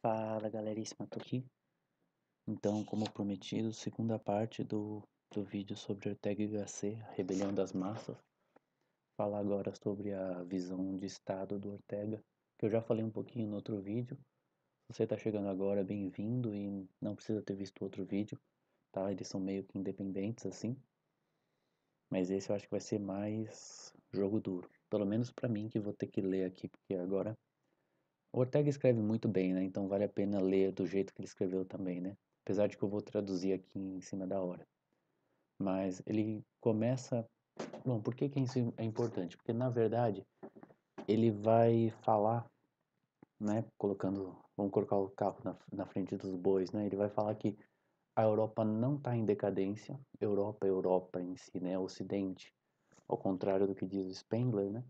Fala galeríssima, tô aqui. Então, como prometido, segunda parte do, do vídeo sobre Ortega e Gasset, a rebelião das massas. Falar agora sobre a visão de Estado do Ortega, que eu já falei um pouquinho no outro vídeo. Se você está chegando agora, bem-vindo e não precisa ter visto outro vídeo, tá? Eles são meio que independentes assim. Mas esse eu acho que vai ser mais jogo duro, pelo menos para mim que vou ter que ler aqui, porque agora o Ortega escreve muito bem, né? Então vale a pena ler do jeito que ele escreveu também, né? Apesar de que eu vou traduzir aqui em cima da hora. Mas ele começa. Bom, por que, que isso é importante? Porque na verdade ele vai falar, né? Colocando. Vamos colocar o carro na, na frente dos bois, né? Ele vai falar que a Europa não está em decadência. Europa, Europa em si, né? Ocidente, ao contrário do que diz o Spengler, né?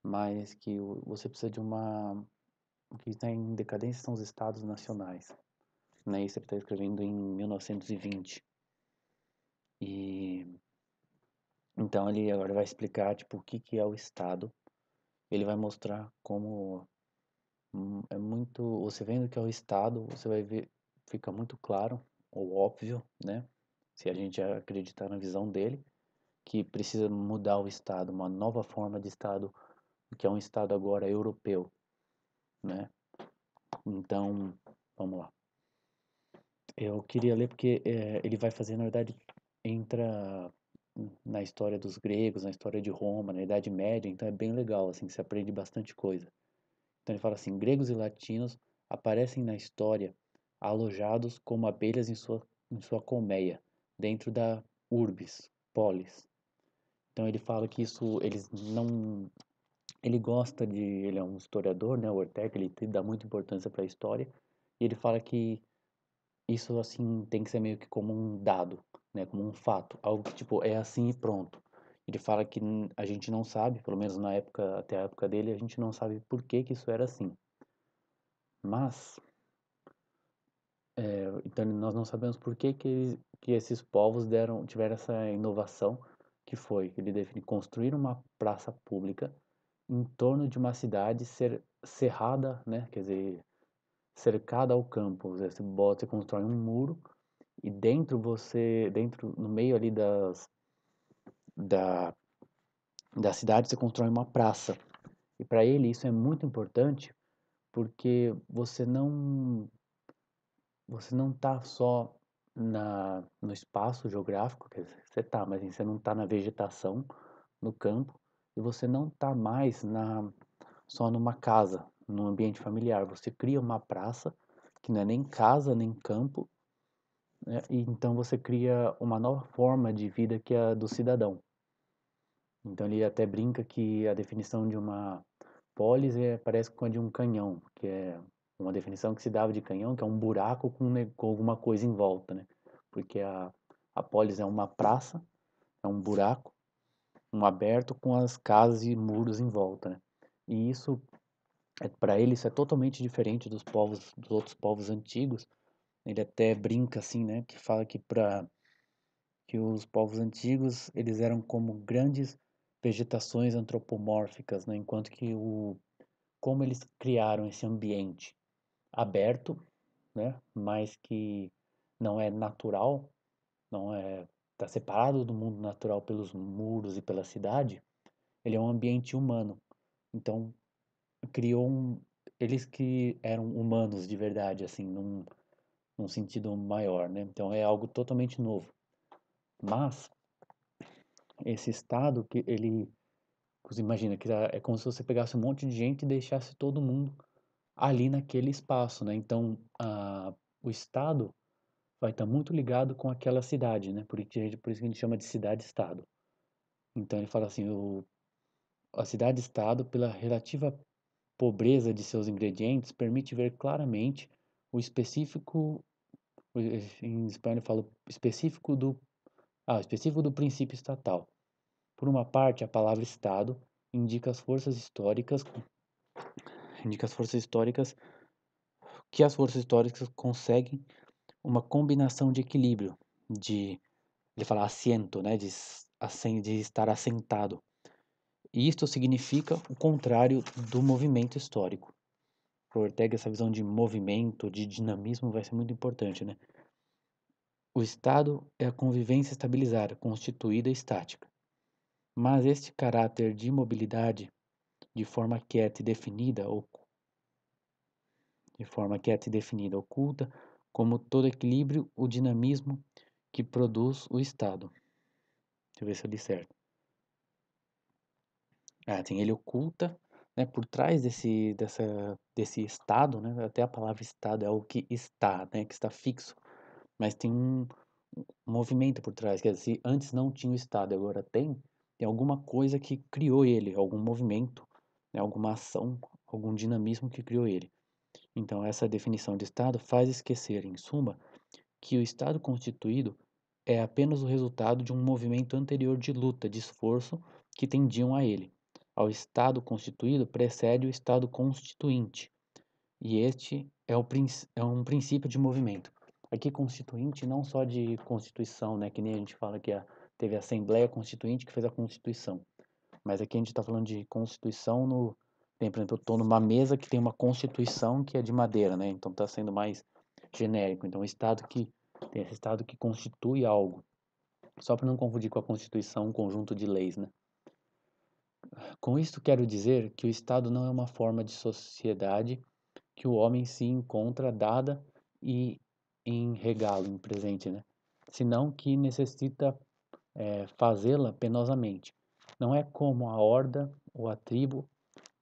Mas que você precisa de uma o que está em decadência são os estados nacionais. Né? Isso ele está escrevendo em 1920. E então ele agora vai explicar tipo o que que é o estado. Ele vai mostrar como hum, é muito, você vendo que é o estado, você vai ver fica muito claro ou óbvio, né? Se a gente acreditar na visão dele, que precisa mudar o estado, uma nova forma de estado, que é um estado agora europeu, né? Então, vamos lá. Eu queria ler porque é, ele vai fazer, na verdade, entra na história dos gregos, na história de Roma, na Idade Média, então é bem legal, assim, você aprende bastante coisa. Então ele fala assim: gregos e latinos aparecem na história alojados como abelhas em sua, em sua colmeia, dentro da urbis, polis. Então ele fala que isso, eles não, ele gosta de, ele é um historiador, né, o Ortega, ele dá muita importância para a história, e ele fala que isso assim tem que ser meio que como um dado, né, como um fato, algo que tipo é assim e pronto. Ele fala que a gente não sabe, pelo menos na época, até a época dele, a gente não sabe por que que isso era assim. Mas é, então nós não sabemos por que que, eles, que esses povos deram tiveram essa inovação que foi ele define construir uma praça pública em torno de uma cidade ser cerrada, né? Quer dizer, cercada ao campo. você bota, você constrói um muro e dentro você, dentro no meio ali das da da cidade você constrói uma praça. E para ele isso é muito importante porque você não você não está só na no espaço geográfico, quer dizer, você está, mas assim, você não está na vegetação, no campo, e você não está mais na, só numa casa, num ambiente familiar. Você cria uma praça, que não é nem casa nem campo, né? e então você cria uma nova forma de vida que é a do cidadão. Então ele até brinca que a definição de uma polis é, parece com a de um canhão, que é uma definição que se dava de canhão, que é um buraco com, com alguma coisa em volta, né? Porque a, a polis é uma praça, é um buraco, um aberto com as casas e muros em volta. Né? E isso, é, para ele, isso é totalmente diferente dos povos, dos outros povos antigos. Ele até brinca assim, né, que fala que para que os povos antigos eles eram como grandes vegetações antropomórficas, né, enquanto que o como eles criaram esse ambiente aberto, né, mas que não é natural, não é está separado do mundo natural pelos muros e pela cidade, ele é um ambiente humano. Então, criou um. Eles que eram humanos de verdade, assim, num, num sentido maior, né? Então, é algo totalmente novo. Mas, esse estado que ele. Você imagina que é como se você pegasse um monte de gente e deixasse todo mundo ali naquele espaço, né? Então, a, o estado vai estar muito ligado com aquela cidade, né? Por, por isso que a gente chama de cidade-estado. Então ele fala assim: o, a cidade-estado, pela relativa pobreza de seus ingredientes, permite ver claramente o específico, em espanhol eu falo específico do, ah, específico do princípio estatal. Por uma parte, a palavra Estado indica as forças históricas, indica as forças históricas que as forças históricas conseguem uma combinação de equilíbrio, de ele fala assento, né, de, de estar assentado. E isto significa o contrário do movimento histórico. Para Ortega, essa visão de movimento, de dinamismo, vai ser muito importante. Né? O Estado é a convivência estabilizada, constituída e estática. Mas este caráter de imobilidade, de forma quieta e definida, ou de forma quieta e definida, oculta como todo equilíbrio, o dinamismo que produz o Estado. Deixa eu ver se eu li certo. Ah, assim, ele oculta, né, por trás desse, dessa, desse Estado, né, até a palavra Estado é o que está, né, que está fixo, mas tem um movimento por trás, quer dizer, se antes não tinha o Estado agora tem, tem alguma coisa que criou ele, algum movimento, né, alguma ação, algum dinamismo que criou ele. Então, essa definição de Estado faz esquecer, em suma, que o Estado constituído é apenas o resultado de um movimento anterior de luta, de esforço que tendiam a ele. Ao Estado constituído precede o Estado constituinte, e este é, o, é um princípio de movimento. Aqui, constituinte, não só de constituição, né, que nem a gente fala que a, teve a Assembleia Constituinte que fez a Constituição, mas aqui a gente está falando de constituição no tem, por exemplo, eu estou numa mesa que tem uma constituição que é de madeira, né? Então está sendo mais genérico. Então, o Estado que tem esse Estado que constitui algo. Só para não confundir com a Constituição, um conjunto de leis, né? Com isso quero dizer que o Estado não é uma forma de sociedade que o homem se encontra dada e em regalo, em presente, né? Senão que necessita é, fazê-la penosamente. Não é como a horda ou a tribo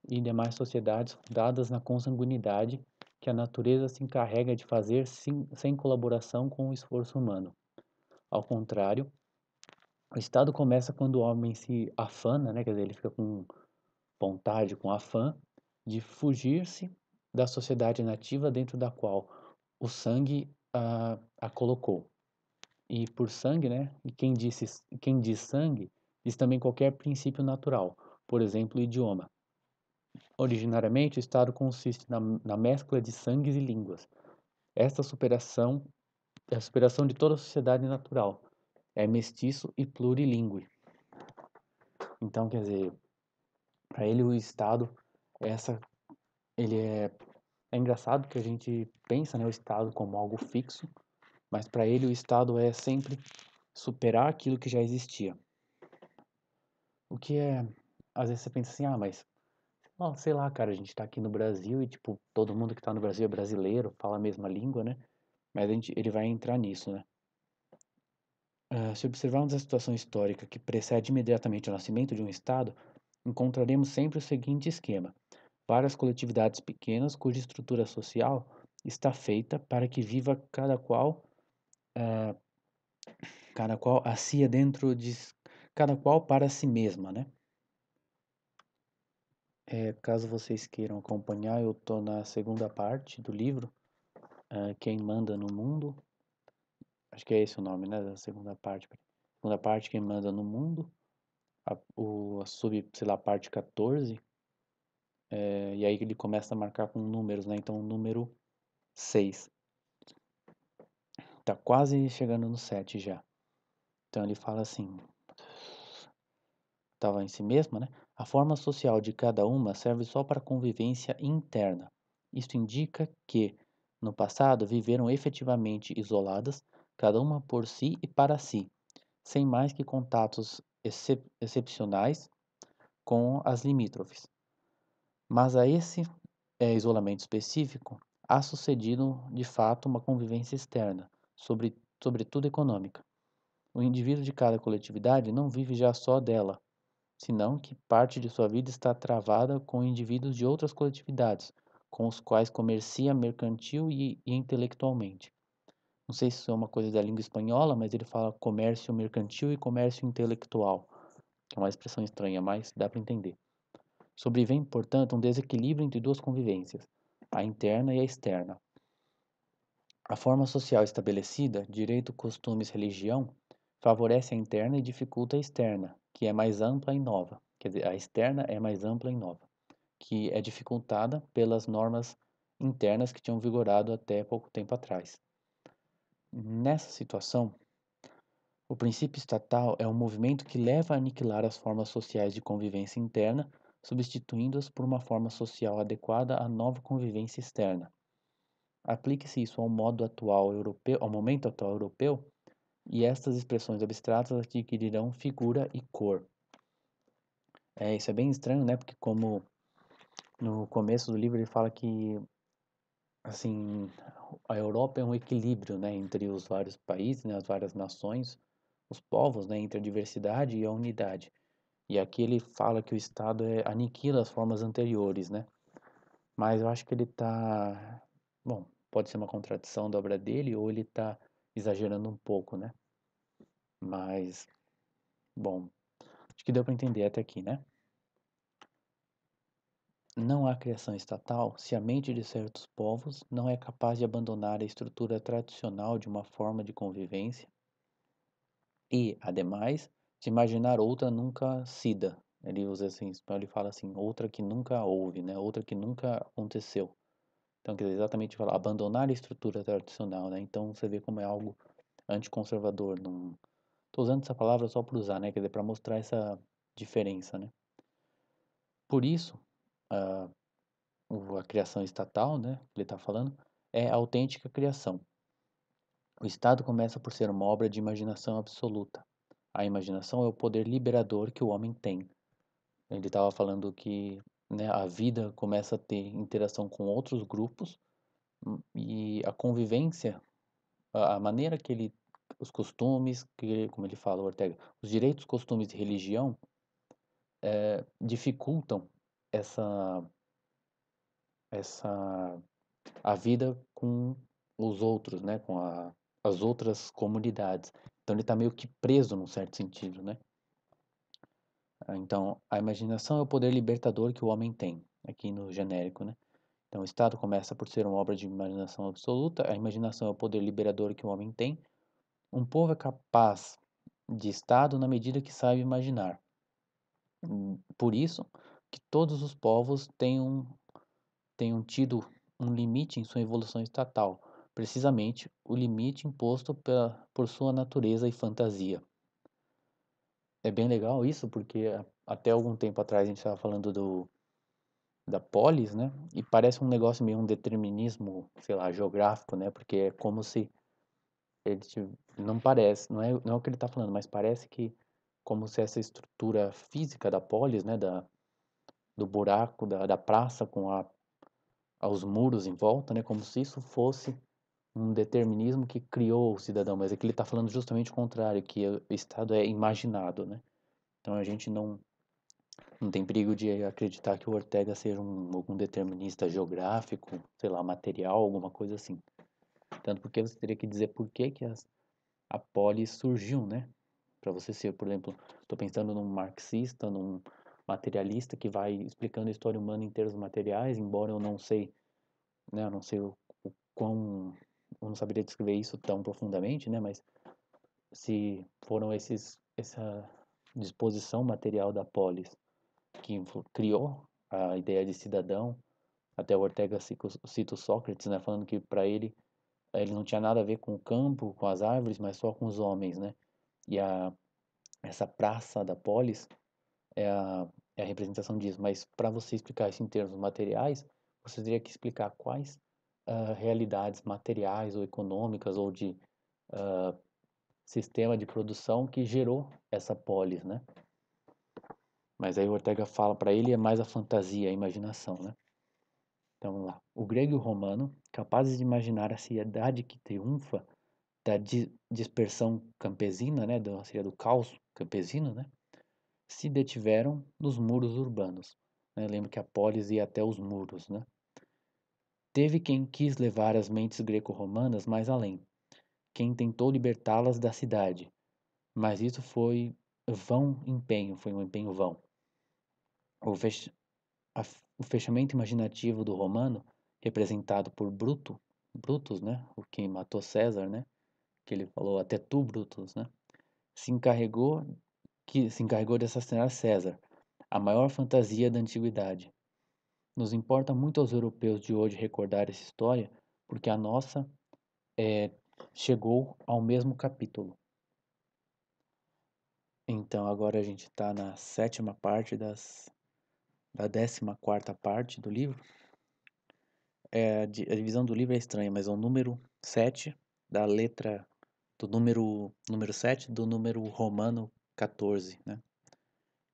e demais sociedades fundadas na consanguinidade que a natureza se encarrega de fazer sim, sem colaboração com o esforço humano. Ao contrário, o Estado começa quando o homem se afana, né, quer dizer, ele fica com vontade, com afã, de fugir-se da sociedade nativa dentro da qual o sangue a, a colocou. E por sangue, né, e quem, disse, quem diz sangue, diz também qualquer princípio natural, por exemplo, idioma. Originariamente, o estado consiste na, na mescla de sangues e línguas. Esta superação é a superação de toda a sociedade natural. É mestiço e plurilingüe. Então, quer dizer, para ele o Estado, é essa, ele é, é engraçado que a gente pensa né, o Estado como algo fixo, mas para ele o Estado é sempre superar aquilo que já existia. O que é, às vezes você pensa assim, ah, mas não, sei lá, cara, a gente tá aqui no Brasil e, tipo, todo mundo que tá no Brasil é brasileiro, fala a mesma língua, né? Mas a gente, ele vai entrar nisso, né? Uh, se observarmos a situação histórica que precede imediatamente o nascimento de um Estado, encontraremos sempre o seguinte esquema: várias coletividades pequenas cuja estrutura social está feita para que viva cada qual, uh, cada qual a si dentro de cada qual para si mesma, né? É, caso vocês queiram acompanhar, eu estou na segunda parte do livro, uh, Quem Manda no Mundo. Acho que é esse o nome, né? Da segunda parte. Segunda parte, Quem Manda no Mundo. A, o, a sub, sei lá, parte 14. É, e aí ele começa a marcar com números, né? Então, o número 6. Tá quase chegando no 7 já. Então, ele fala assim... Estava em si mesmo, né? A forma social de cada uma serve só para convivência interna. Isto indica que, no passado, viveram efetivamente isoladas, cada uma por si e para si, sem mais que contatos excep excepcionais com as limítrofes. Mas a esse é, isolamento específico há sucedido, de fato, uma convivência externa, sobre, sobretudo econômica. O indivíduo de cada coletividade não vive já só dela, senão que parte de sua vida está travada com indivíduos de outras coletividades, com os quais comercia mercantil e, e intelectualmente. Não sei se isso é uma coisa da língua espanhola, mas ele fala comércio mercantil e comércio intelectual. É uma expressão estranha, mas dá para entender. Sobrevém, portanto, um desequilíbrio entre duas convivências, a interna e a externa. A forma social estabelecida, direito, costumes, religião, favorece a interna e dificulta a externa, que é mais ampla e nova, quer dizer, a externa é mais ampla e nova, que é dificultada pelas normas internas que tinham vigorado até pouco tempo atrás. Nessa situação, o princípio estatal é um movimento que leva a aniquilar as formas sociais de convivência interna, substituindo-as por uma forma social adequada à nova convivência externa. Aplique-se isso ao modo atual europeu, ao momento atual europeu, e estas expressões abstratas adquirirão figura e cor. É, isso é bem estranho, né? Porque como no começo do livro ele fala que assim a Europa é um equilíbrio, né, entre os vários países, né, as várias nações, os povos, né, entre a diversidade e a unidade. E aqui ele fala que o Estado é, aniquila as formas anteriores, né? Mas eu acho que ele está, bom, pode ser uma contradição da obra dele ou ele está exagerando um pouco, né? Mas, bom, acho que deu para entender até aqui, né? Não há criação estatal se a mente de certos povos não é capaz de abandonar a estrutura tradicional de uma forma de convivência e, ademais, de imaginar outra nunca sida. Ele usa assim, ele fala assim, outra que nunca houve, né? Outra que nunca aconteceu. Então, quer dizer, exatamente falar, abandonar a estrutura tradicional, né? Então, você vê como é algo anticonservador. Estou num... usando essa palavra só para usar, né? Quer dizer, para mostrar essa diferença, né? Por isso, a, a criação estatal, né? ele está falando, é autêntica criação. O Estado começa por ser uma obra de imaginação absoluta. A imaginação é o poder liberador que o homem tem. Ele estava falando que né, a vida começa a ter interação com outros grupos hum, e a convivência, a, maneira que ele, os costumes, que, como ele fala, Ortega, os direitos, costumes e religião é, dificultam essa, essa a vida com os outros, né, com a, as outras comunidades. Então ele está meio que preso num certo sentido, né? Ah, então, a imaginação é o poder libertador que o homem tem, aqui no genérico, né? Então, o Estado começa por ser uma obra de imaginação absoluta, a imaginação é o poder liberador que o homem tem. Um povo é capaz de Estado na medida que sabe imaginar. Por isso que todos os povos tenham, tenham tido um limite em sua evolução estatal, precisamente o limite imposto pela, por sua natureza e fantasia é bem legal isso, porque até algum tempo atrás a gente estava falando do da polis, né? E parece um negócio meio um determinismo, sei lá, geográfico, né? Porque é como se ele não parece, não é, não é o que ele está falando, mas parece que como se essa estrutura física da polis, né, da, do buraco da, da praça com a, aos muros em volta, né, como se isso fosse um determinismo que criou o cidadão, mas aqui é ele está falando justamente o contrário, que o Estado é imaginado, né? Então a gente não não tem perigo de acreditar que o Ortega seja um, algum determinista geográfico, sei lá, material, alguma coisa assim. Tanto porque você teria que dizer por que, que as, a polis surgiu, né? Para você ser, por exemplo, estou pensando num marxista, num materialista que vai explicando a história humana em termos materiais, embora eu não sei, né, eu não sei o, o quão eu não saberia descrever isso tão profundamente, né? Mas se foram esses essa disposição material da polis que criou a ideia de cidadão, até o Ortega cita o Sócrates, né? Falando que para ele ele não tinha nada a ver com o campo, com as árvores, mas só com os homens, né? E a essa praça da polis é a, é a representação disso. Mas para você explicar isso em termos materiais, você teria que explicar quais uh, realidades materiais ou econômicas ou de uh, sistema de produção que gerou essa polis, né? Mas aí Ortega fala para ele é mais a fantasia, a imaginação, né? Então vamos lá. O grego e o romano, capazes de imaginar a seriedade que triunfa da di dispersão campesina, né, da seria do caos campesino, né, se detiveram nos muros urbanos. Né? Lembro que a polis ia até os muros, né? Teve quem quis levar as mentes greco-romanas mais além, quem tentou libertá-las da cidade, mas isso foi vão empenho, foi um empenho vão. O, fech... o fechamento imaginativo do romano, representado por Bruto, Brutus, né, o que matou César, né, que ele falou até tu Brutus, né, se encarregou que se encarregou de assassinar César, a maior fantasia da antiguidade. Nos importa muito aos europeus de hoje recordar essa história, porque a nossa é, chegou ao mesmo capítulo. Então agora a gente está na sétima parte das, da décima quarta parte do livro. É, a divisão do livro é estranha, mas é o número 7 da letra do número número 7 do número romano 14, né?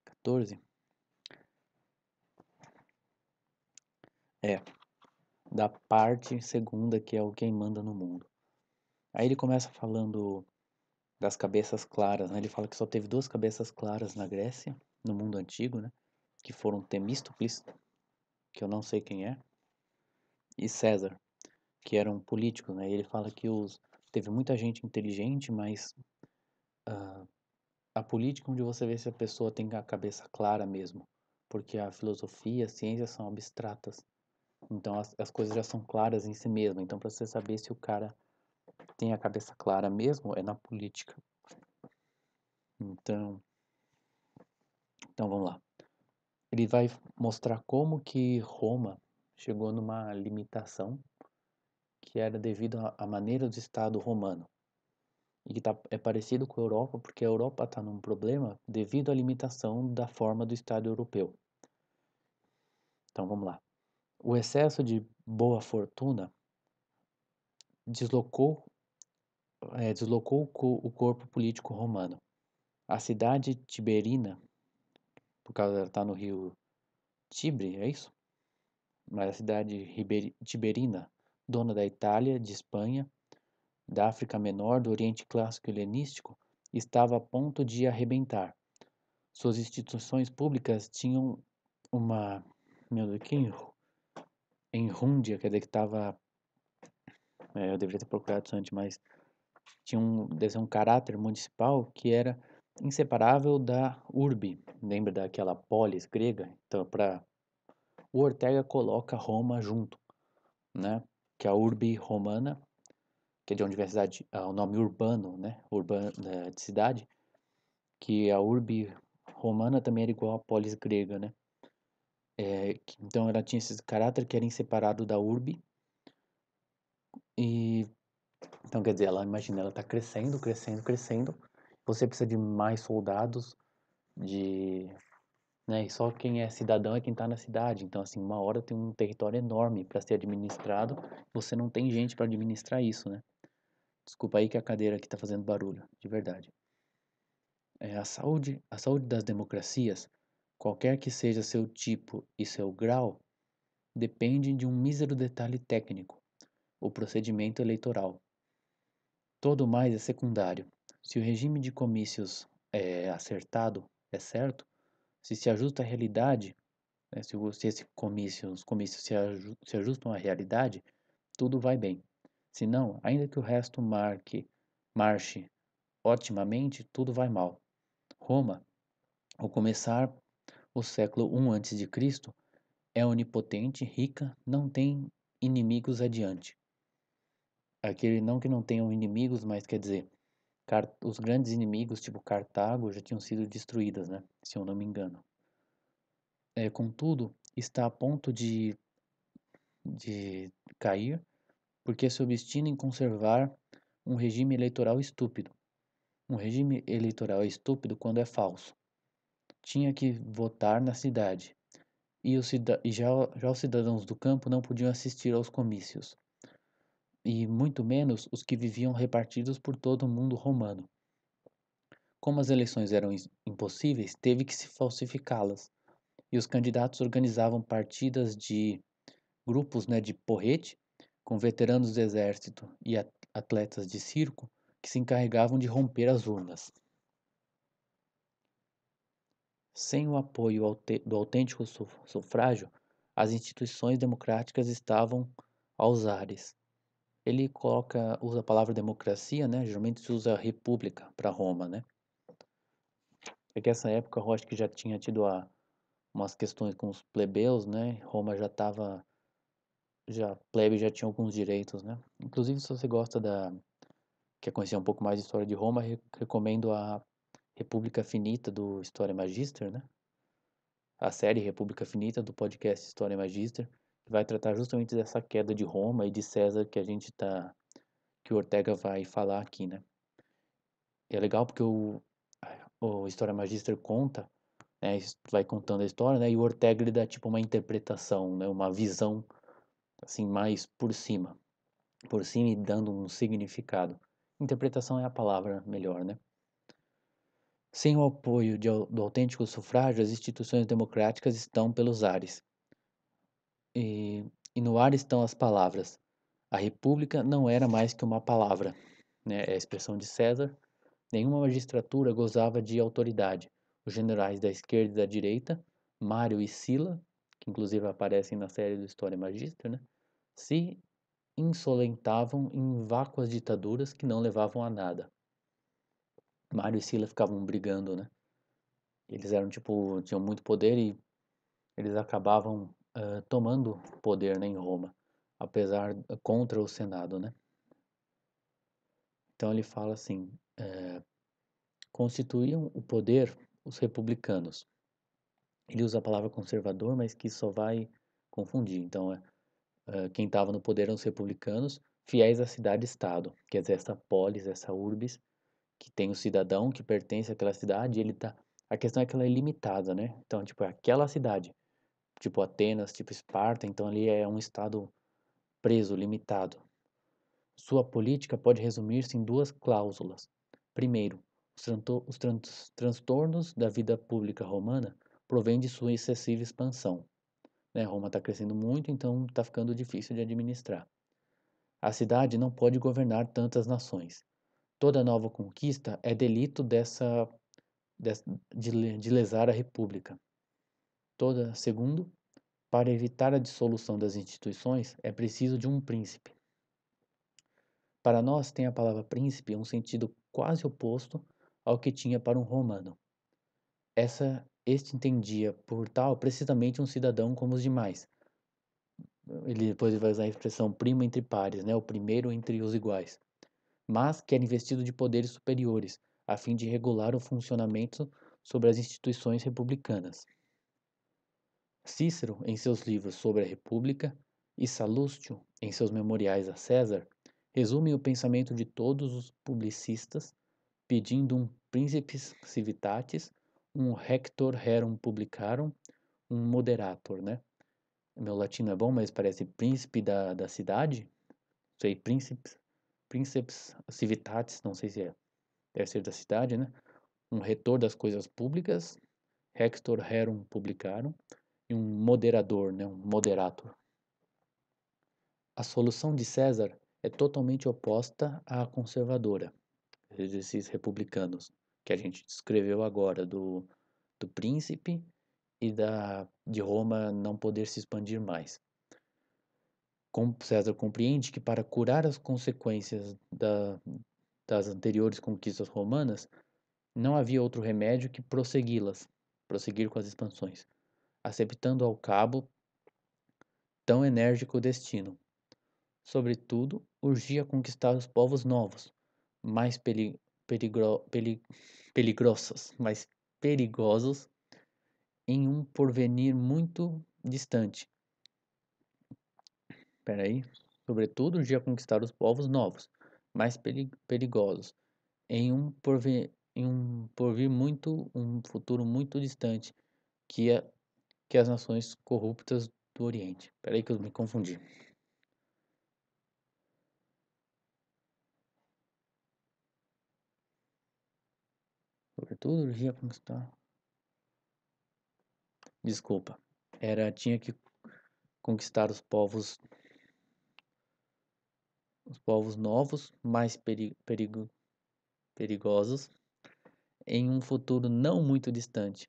14. É, da parte segunda que é o quem manda no mundo. Aí ele começa falando das cabeças claras, né? Ele fala que só teve duas cabeças claras na Grécia, no mundo antigo, né? Que foram Temístocles, que eu não sei quem é, e César, que eram políticos, né? ele fala que os teve muita gente inteligente, mas uh, a política onde você vê se a pessoa tem a cabeça clara mesmo, porque a filosofia, a ciência são abstratas. Então as, as coisas já são claras em si mesmo. Então para você saber se o cara tem a cabeça clara mesmo é na política. Então, então vamos lá. Ele vai mostrar como que Roma chegou numa limitação que era devido à maneira do Estado romano e que tá, é parecido com a Europa, porque a Europa está num problema devido à limitação da forma do Estado europeu. Então vamos lá. O excesso de boa fortuna deslocou, é, deslocou o corpo político romano. A cidade tiberina, por causa dela estar no rio Tibre, é isso? Mas a cidade tiberina, dona da Itália, de Espanha, da África Menor, do Oriente Clássico Helenístico, estava a ponto de arrebentar. Suas instituições públicas tinham uma. Meu Deus, que em Rúndia, quer dizer que estava. É, eh, eu deveria ter procurado isso antes, mas tinha um, um caráter municipal que era inseparável da urbe. Lembra daquela polis grega? Então, para o Ortega coloca Roma junto, né? Que é a urbe romana, que é de onde vem a ah, o nome urbano, né? Urbano eh, de cidade, que a urbe romana também era igual à polis grega, né? É, então ela tinha esse caráter que era inseparado da urbe. E então quer dizer, ela imagina, ela está crescendo, crescendo, crescendo. Você precisa de mais soldados, de né? E só quem é cidadão é quem está na cidade. Então assim, uma hora tem um território enorme para ser administrado. Você não tem gente para administrar isso, né? Desculpa aí que a cadeira aqui está fazendo barulho, de verdade. É, a saúde, a saúde das democracias qualquer que seja seu tipo e seu grau, depende de um mísero detalhe técnico, o procedimento eleitoral. Todo mais é secundário. Se o regime de comícios é acertado, é certo, se se ajusta à realidade, né, se, se esse comício, os comícios se, se ajustam à realidade, tudo vai bem. Se não, ainda que o resto marque, marche otimamente, tudo vai mal. Roma, ao começar o século I a.C., é onipotente, rica, não tem inimigos adiante. Aquele não que não tenham inimigos, mas quer dizer, os grandes inimigos, tipo Cartago, já tinham sido destruídas, né? Se eu não me engano. É, contudo, está a ponto de, de cair, porque se obstina em conservar um regime eleitoral estúpido. Um regime eleitoral é estúpido quando é falso tinha que votar na cidade, e, os e já, já os cidadãos do campo não podiam assistir aos comícios, e muito menos os que viviam repartidos por todo o mundo romano. Como as eleições eram impossíveis, teve que se falsificá-las, e os candidatos organizavam partidas de grupos né, de porrete, com veteranos do exército e atletas de circo que se encarregavam de romper as urnas. Sem o apoio do autêntico sufrágio, as instituições democráticas estavam aos ares. Ele coloca, usa a palavra democracia, né? geralmente se usa república para Roma. Né? É que essa época Rocha que já tinha tido a, umas questões com os plebeus, né? Roma já estava já plebe já tinha alguns direitos, né? Inclusive se você gosta da quer conhecer um pouco mais de história de Roma, recomendo a República Finita do História Magister, né? A série República Finita do podcast História Magister, que vai tratar justamente dessa queda de Roma e de César que a gente tá que o Ortega vai falar aqui, né? E é legal porque o, o História Magister conta, né, vai contando a história, né, e o Ortega ele dá tipo uma interpretação, né, uma visão assim mais por cima, por cima e dando um significado. Interpretação é a palavra melhor, né? Sem o apoio de, do autêntico sufrágio, as instituições democráticas estão pelos ares. E, e, no ar estão as palavras. A República não era mais que uma palavra. Né? É a expressão de César. Nenhuma magistratura gozava de autoridade. Os generais da esquerda e da direita, Mário e Sila, que inclusive aparecem na série do História Magíster, né? se insolentavam em vácuas ditaduras que não levavam a nada. Mário e Sila ficavam brigando, né? Eles eram tipo, tinham muito poder e eles acabavam uh, tomando poder né, em Roma, apesar contra o Senado, né? Então ele fala assim: é, constituíam o poder os republicanos. Ele usa a palavra conservador, mas que só vai confundir. Então, é quem estava no poder eram os republicanos, fiéis à cidade-estado, quer dizer, essa polis, essa urbis, que tem o um cidadão que pertence àquela cidade, ele tá. A questão é que ela é limitada, né? Então, tipo, é aquela cidade, tipo Atenas, tipo Esparta, então ali é um estado preso, limitado. Sua política pode resumir-se em duas cláusulas. Primeiro, os, transtornos da vida pública romana provêm de sua excessiva expansão. Né? Roma está crescendo muito, então está ficando difícil de administrar. A cidade não pode governar tantas nações. Toda nova conquista é delito dessa, de, de lesar a República. Toda, segundo, para evitar a dissolução das instituições é preciso de um príncipe. Para nós tem a palavra príncipe um sentido quase oposto ao que tinha para um romano. Essa este entendia por tal precisamente um cidadão como os demais. Ele depois vai usar a expressão primo entre pares, né? O primeiro entre os iguais mas que era investido de poderes superiores, a fim de regular o funcionamento sobre as instituições republicanas. Cícero, em seus livros sobre a República, e Salustio, em seus memoriais a César, resumem o pensamento de todos os publicistas, pedindo um príncipes civitatis, um rector rerum publicarum, um moderator, né? Meu latino é bom, mas parece príncipe da, da cidade. Sei, príncipes princeps civitatis, não sei se é terceiro da cidade, né? Um retor das coisas públicas, rector Rerum publicaram, e um moderador, né? um moderator. A solução de César é totalmente oposta à conservadora, esses republicanos, que a gente descreveu agora, do, do príncipe e da, de Roma não poder se expandir mais. César compreende que para curar as consequências da, das anteriores conquistas romanas, não havia outro remédio que prossegui-las, prosseguir com as expansões, aceitando ao cabo tão enérgico destino. Sobretudo, urgia conquistar os povos novos, mais peli, peligro, peli, peligrosos, mais perigosos, em um porvenir muito distante, peraí, sobretudo de conquistar os povos novos, mais perigosos, em um porvir, em um porvir muito, um futuro muito distante que, a, é, que as nações corruptas do Oriente. Peraí que eu me confundi. Sobretudo urgia conquistar. Desculpa, era tinha que conquistar os povos os povos novos, mais peri perigo perigosos, em um futuro não muito distante.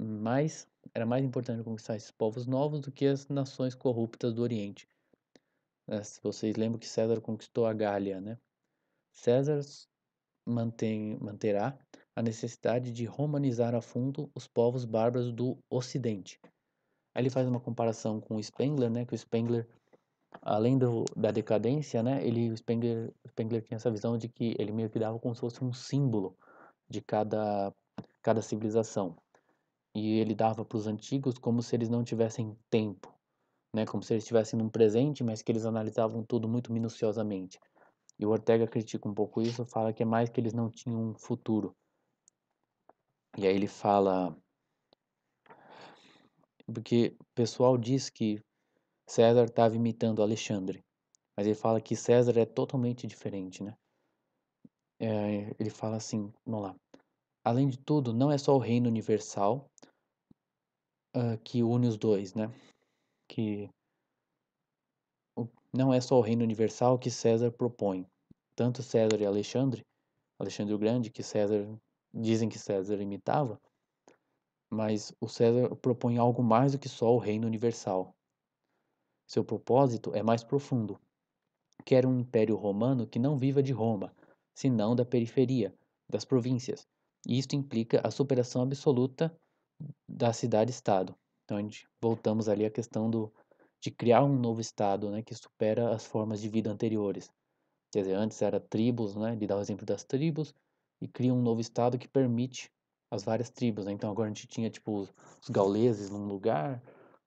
Mas era mais importante conquistar esses povos novos do que as nações corruptas do Oriente. É, se vocês lembram que César conquistou a Gália, né? César mantém, manterá a necessidade de romanizar a fundo os povos bárbaros do Ocidente. Aí ele faz uma comparação com o Spengler, né? Que o Spengler além do, da decadência, né, ele, Spengler, Spengler tinha essa visão de que ele meio que dava como se fosse um símbolo de cada, cada civilização. E ele dava para os antigos como se eles não tivessem tempo, né, como se eles estivessem num presente, mas que eles analisavam tudo muito minuciosamente. E o Ortega critica um pouco isso, fala que é mais que eles não tinham um futuro. E aí ele fala. Porque o pessoal diz que César estava imitando Alexandre. Mas ele fala que César é totalmente diferente, né? É, ele fala assim, vamos lá. Além de tudo, não é só o reino universal uh, que une os dois, né? Que o, não é só o reino universal que César propõe. Tanto César e Alexandre, Alexandre o Grande, que César dizem que César imitava, mas o César propõe algo mais do que só o reino universal, seu propósito é mais profundo. Quer um império romano que não viva de Roma, senão da periferia, das províncias. E isto implica a superação absoluta da cidade-estado. Então, gente, voltamos ali à questão do, de criar um novo estado né, que supera as formas de vida anteriores. Quer dizer, antes era tribos, né, ele dá o exemplo das tribos, e cria um novo estado que permite as várias tribos. Né? Então, agora a gente tinha tipo, os gauleses num lugar,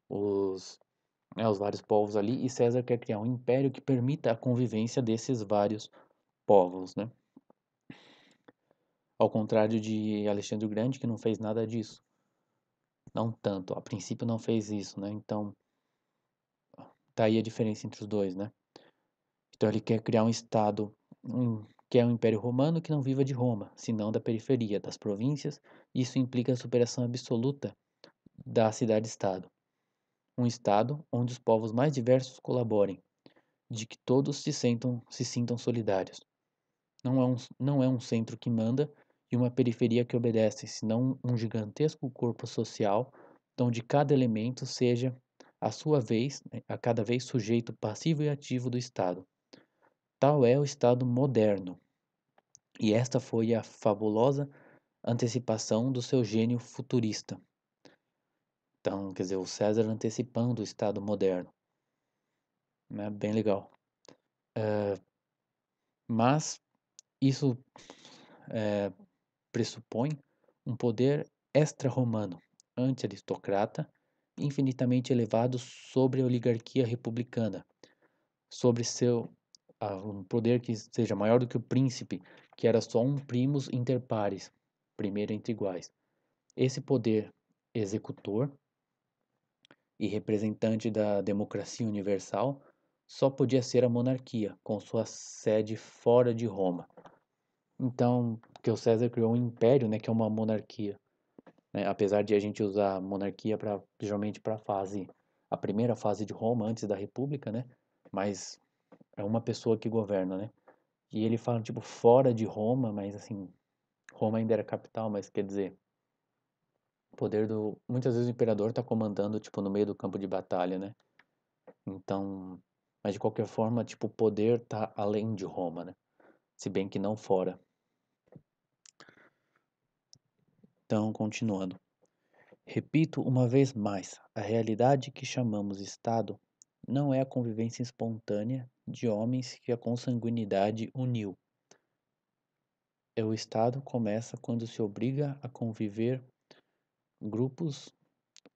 os né, os vários povos ali, e César quer criar um império que permita a convivência desses vários povos. Né? Ao contrário de Alexandre o Grande, que não fez nada disso. Não tanto, a princípio não fez isso, né? Então, tá aí a diferença entre os dois, né? Então ele quer criar um estado, um, que é um império romano que não viva de Roma, senão da periferia, das províncias. Isso implica a superação absoluta da cidade-estado um Estado onde os povos mais diversos colaborem, de que todos se, sentam, se sintam solidários. Não é, um, não é um centro que manda e uma periferia que obedece, senão um gigantesco corpo social onde então cada elemento seja, a sua vez, né, a cada vez sujeito passivo e ativo do Estado. Tal é o Estado moderno. E esta foi a fabulosa antecipação do seu gênio futurista. Então, quer dizer, o César antecipando o Estado moderno. Né? Bem legal. Eh, mas isso eh, pressupõe um poder extra-romano, anti-aristocrata, infinitamente elevado sobre a oligarquia republicana, sobre seu ah, um poder que seja maior do que o príncipe, que era só um primus inter pares, primeiro entre iguais. Esse poder executor e representante da democracia universal, só podia ser a monarquia, com sua sede fora de Roma. Então, que o César criou um império, né, que é uma monarquia. Né? Apesar de a gente usar monarquia para geralmente para a fase, a primeira fase de Roma antes da República, né? Mas é uma pessoa que governa, né? E ele fala tipo fora de Roma, mas assim, Roma ainda era capital, mas quer dizer, poder do. Muitas vezes o imperador está comandando, tipo, no meio do campo de batalha, né? Então. Mas de qualquer forma, tipo, o poder está além de Roma, né? Se bem que não fora. Então, continuando. Repito uma vez mais: a realidade que chamamos Estado não é a convivência espontânea de homens que a consanguinidade uniu. É o Estado começa quando se obriga a conviver grupos,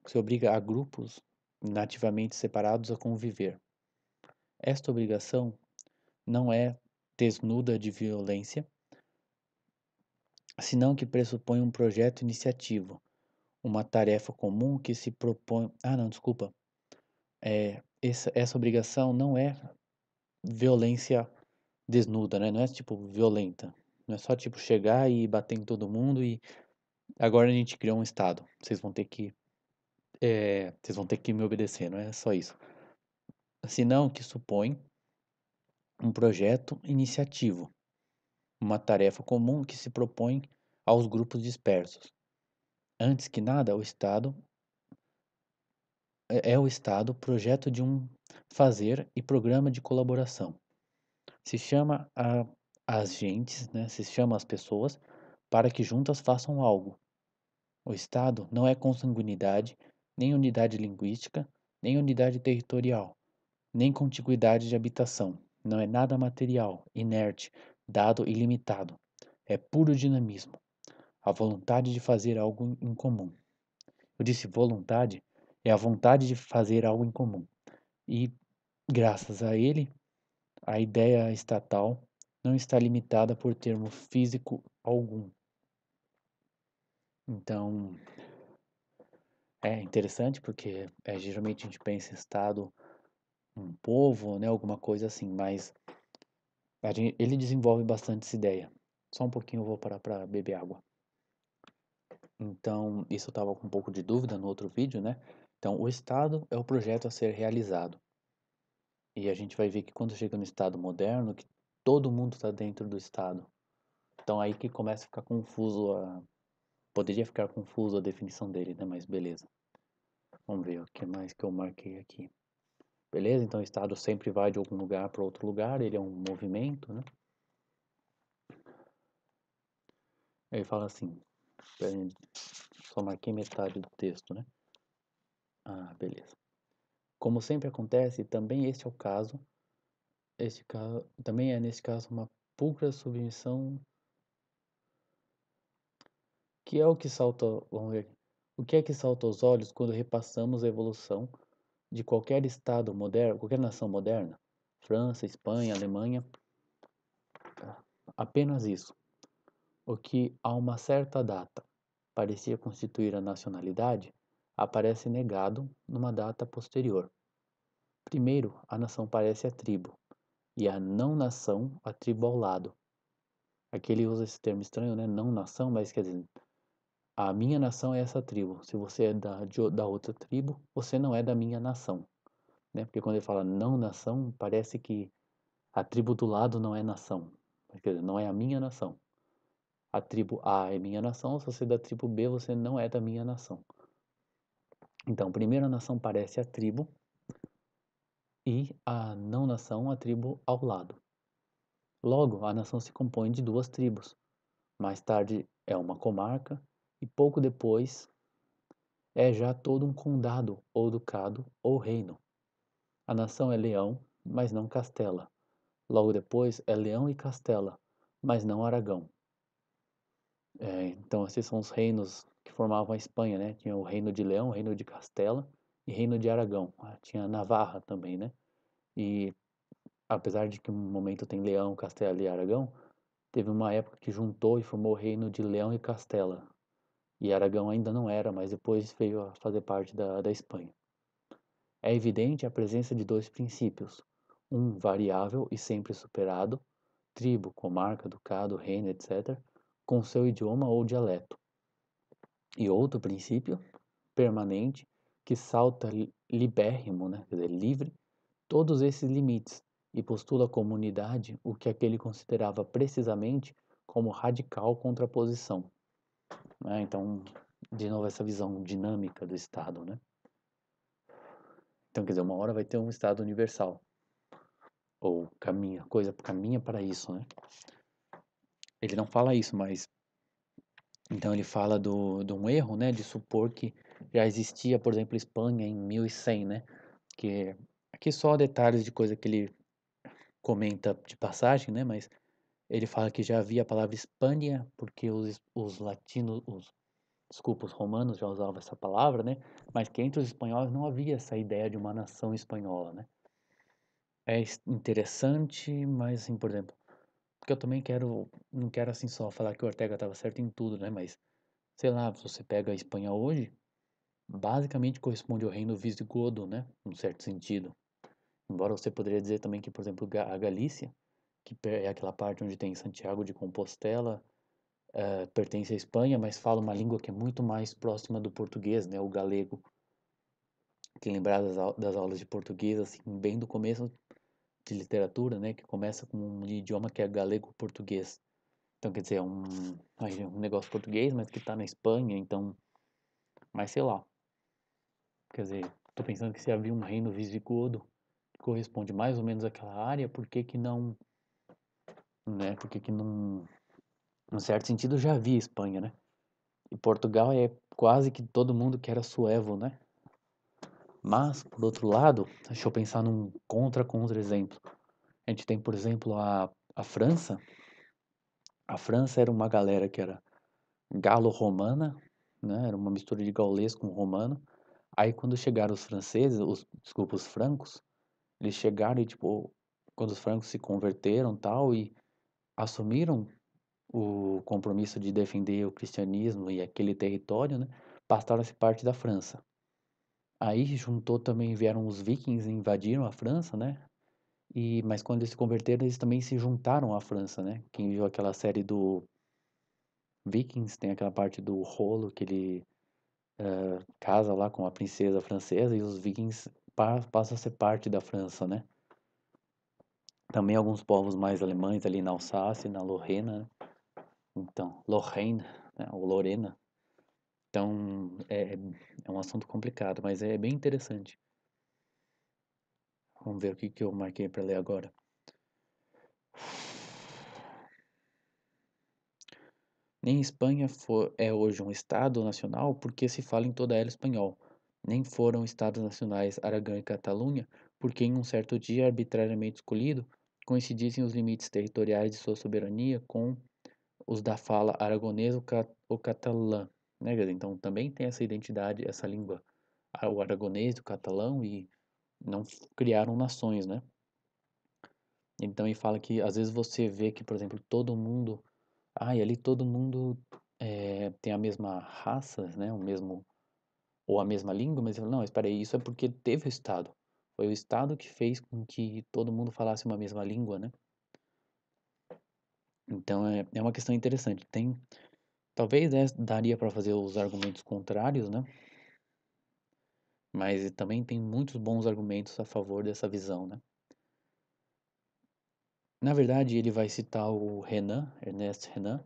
se obriga a grupos nativamente separados a conviver. Esta obrigação não é desnuda de violência, senão que pressupõe um projeto iniciativo, uma tarefa comum que se propõe. Ah, não, desculpa. É, essa, essa obrigação não é violência desnuda, né? não é tipo violenta. Não é só tipo chegar e bater em todo mundo e agora a gente criou um estado. Vocês vão ter que é, vocês vão ter que me obedecer, não é só isso. Senão que supõe um projeto iniciativo, uma tarefa comum que se propõe aos grupos dispersos. Antes que nada, o Estado é, é o Estado projeto de um fazer e programa de colaboração. Se chama a, as gentes, né? se chama as pessoas para que juntas façam algo. O Estado não é consanguinidade, nem unidade linguística, nem unidade territorial, nem contiguidade de habitação. Não é nada material, inerte, dado e limitado. É puro dinamismo, a vontade de fazer algo em comum. Eu disse vontade, é a vontade de fazer algo em comum. E, graças a ele, a ideia estatal não está limitada por termo físico algum. Então, é interessante porque é, geralmente a gente pensa em Estado, um povo, né, alguma coisa assim, mas gente, ele desenvolve bastante essa ideia. Só um pouquinho eu vou parar para beber água. Então, isso eu estava com um pouco de dúvida no outro vídeo, né? Então, o Estado é o projeto a ser realizado. E a gente vai ver que quando chega no Estado moderno, que todo mundo está dentro do Estado. Então, aí que começa a ficar confuso a, Poderia ficar confuso a definição dele, né? Mas beleza. Vamos ver o que mais que eu marquei aqui. Beleza? Então, o estado sempre vai de algum lugar para outro lugar, ele é um movimento, né? Ele fala assim, só marquei metade do texto, né? Ah, beleza. Como sempre acontece, também este é o caso, este caso também é nesse caso uma pulcra submissão que é o que salta, vamos ver, o que é que salta aos olhos quando repassamos a evolução de qualquer estado moderno, qualquer nação moderna, França, Espanha, Alemanha, apenas isso. O que a uma certa data parecia constituir a nacionalidade aparece negado numa data posterior. Primeiro, a nação parece a tribo, e a não-nação a tribo ao lado. Aqui ele usa esse termo estranho, né? Não-nação, mas quer dizer, a minha nação é essa tribo. Se você é da, de, da outra tribo, você não é da minha nação. Né? Porque quando ele fala não nação, parece que a tribo do lado não é nação. Quer dizer, não é a minha nação. A tribo A é minha nação, se você é da tribo B, você não é da minha nação. Então, primeiro a nação parece a tribo e a não nação a tribo ao lado. Logo, a nação se compõe de duas tribos. Mais tarde é uma comarca e pouco depois é já todo um condado, ou ducado, ou reino. A nação é Leão, mas não Castela. Logo depois é Leão e Castela, mas não Aragão. É, então, esses são os reinos que formavam a Espanha, né? Tinha o Reino de Leão, o Reino de Castela e Reino de Aragão. Ah, tinha Navarra também, né? E apesar de que um momento tem Leão, Castela e Aragão, teve uma época que juntou e formou o Reino de Leão e Castela, e Aragão ainda não era, mas depois veio a fazer parte da, da Espanha. É evidente a presença de dois princípios, um variável e sempre superado, tribo, comarca, ducado, reino, etc., com seu idioma ou dialeto, e outro princípio permanente que salta libérrimo, né, quer dizer, livre, todos esses limites e postula como comunidade o que aquele considerava precisamente como radical contraposição, né? Então, de novo, essa visão dinâmica do Estado. Né? Então, quer dizer, uma hora vai ter um Estado universal. Ou caminha, coisa caminha para isso. Né? Ele não fala isso, mas. Então, ele fala do, de um erro né? de supor que já existia, por exemplo, Espanha em 1100. Né? Que é, aqui só detalhes de coisa que ele comenta de passagem, né? Mas ele fala que já havia a palavra Hispânia, porque os, os latinos, os, desculpa, os romanos já usavam essa palavra, né? Mas que entre os espanhóis não havia essa ideia de uma nação espanhola, né? É interessante, mas, assim, por exemplo, porque eu também quero, não quero assim só falar que o Ortega estava certo em tudo, né? Mas, sei lá, se você pega a Espanha hoje, basicamente corresponde ao reino visigodo, né? Num certo sentido. Embora você poderia dizer também que, por exemplo, a Galícia que é aquela parte onde tem Santiago de Compostela, eh, pertence à Espanha, mas fala uma língua que é muito mais próxima do português, né, o galego. que lembrar das, das aulas de português, assim, bem do começo de literatura, né, que começa com um idioma que é galego-português. Então, quer dizer, é um, é um negócio português, mas que está na Espanha, então. Mas sei lá. Quer dizer, estou pensando que se havia um reino visigodo que corresponde mais ou menos àquela área, por que, que não né? Porque que num, num certo sentido já havia Espanha, né? E Portugal é quase que todo mundo que era suevo, né? Mas, por outro lado, deixa eu pensar num contra-contra-exemplo. A gente tem, por exemplo, a, a França. A França era uma galera que era galo-romana, né? Era uma mistura de gaulês com romano. Aí, quando chegaram os franceses, os, desculpa, os francos, eles chegaram e, tipo, quando os francos se converteram tal, e assumiram o compromisso de defender o cristianismo e aquele território, né, passaram a ser parte da França. Aí juntou também, vieram os vikings e invadiram a França, né? E, mas quando eles se converteram, eles também se juntaram à França, né? Quem viu aquela série do Vikings, tem aquela parte do rolo que ele uh, casa lá com a princesa francesa e os vikings pa passam a ser parte da França, né? também alguns povos mais alemães ali na Alsácia, na Lorena, né? então, Lorraine, né, ou Lorena. Então, é, é um assunto complicado, mas é bem interessante. Vamos ver o que, que eu marquei para ler agora. Nem Espanha for, é hoje um Estado nacional porque se fala em toda ela espanhol. Nem foram Estados nacionais Aragão e Catalunha porque, em um certo dia arbitrariamente escolhido, coincidissem os limites territoriais de sua soberania com os da fala aragonesa ou catalã. Né? Então também tem essa identidade, essa língua, o aragonês, o catalão, e não criaram nações, né? Então ele fala que às vezes você vê que, por exemplo, todo mundo, ah, e ali todo mundo é, tem a mesma raça, né, o mesmo ou a mesma língua, mas não, espera aí, isso é porque teve o Estado. Foi o Estado que fez com que todo mundo falasse uma mesma língua, né? Então é, é uma questão interessante. Tem, talvez né, daria para fazer os argumentos contrários, né? Mas também tem muitos bons argumentos a favor dessa visão, né? Na verdade, ele vai citar o Renan, Ernest Renan,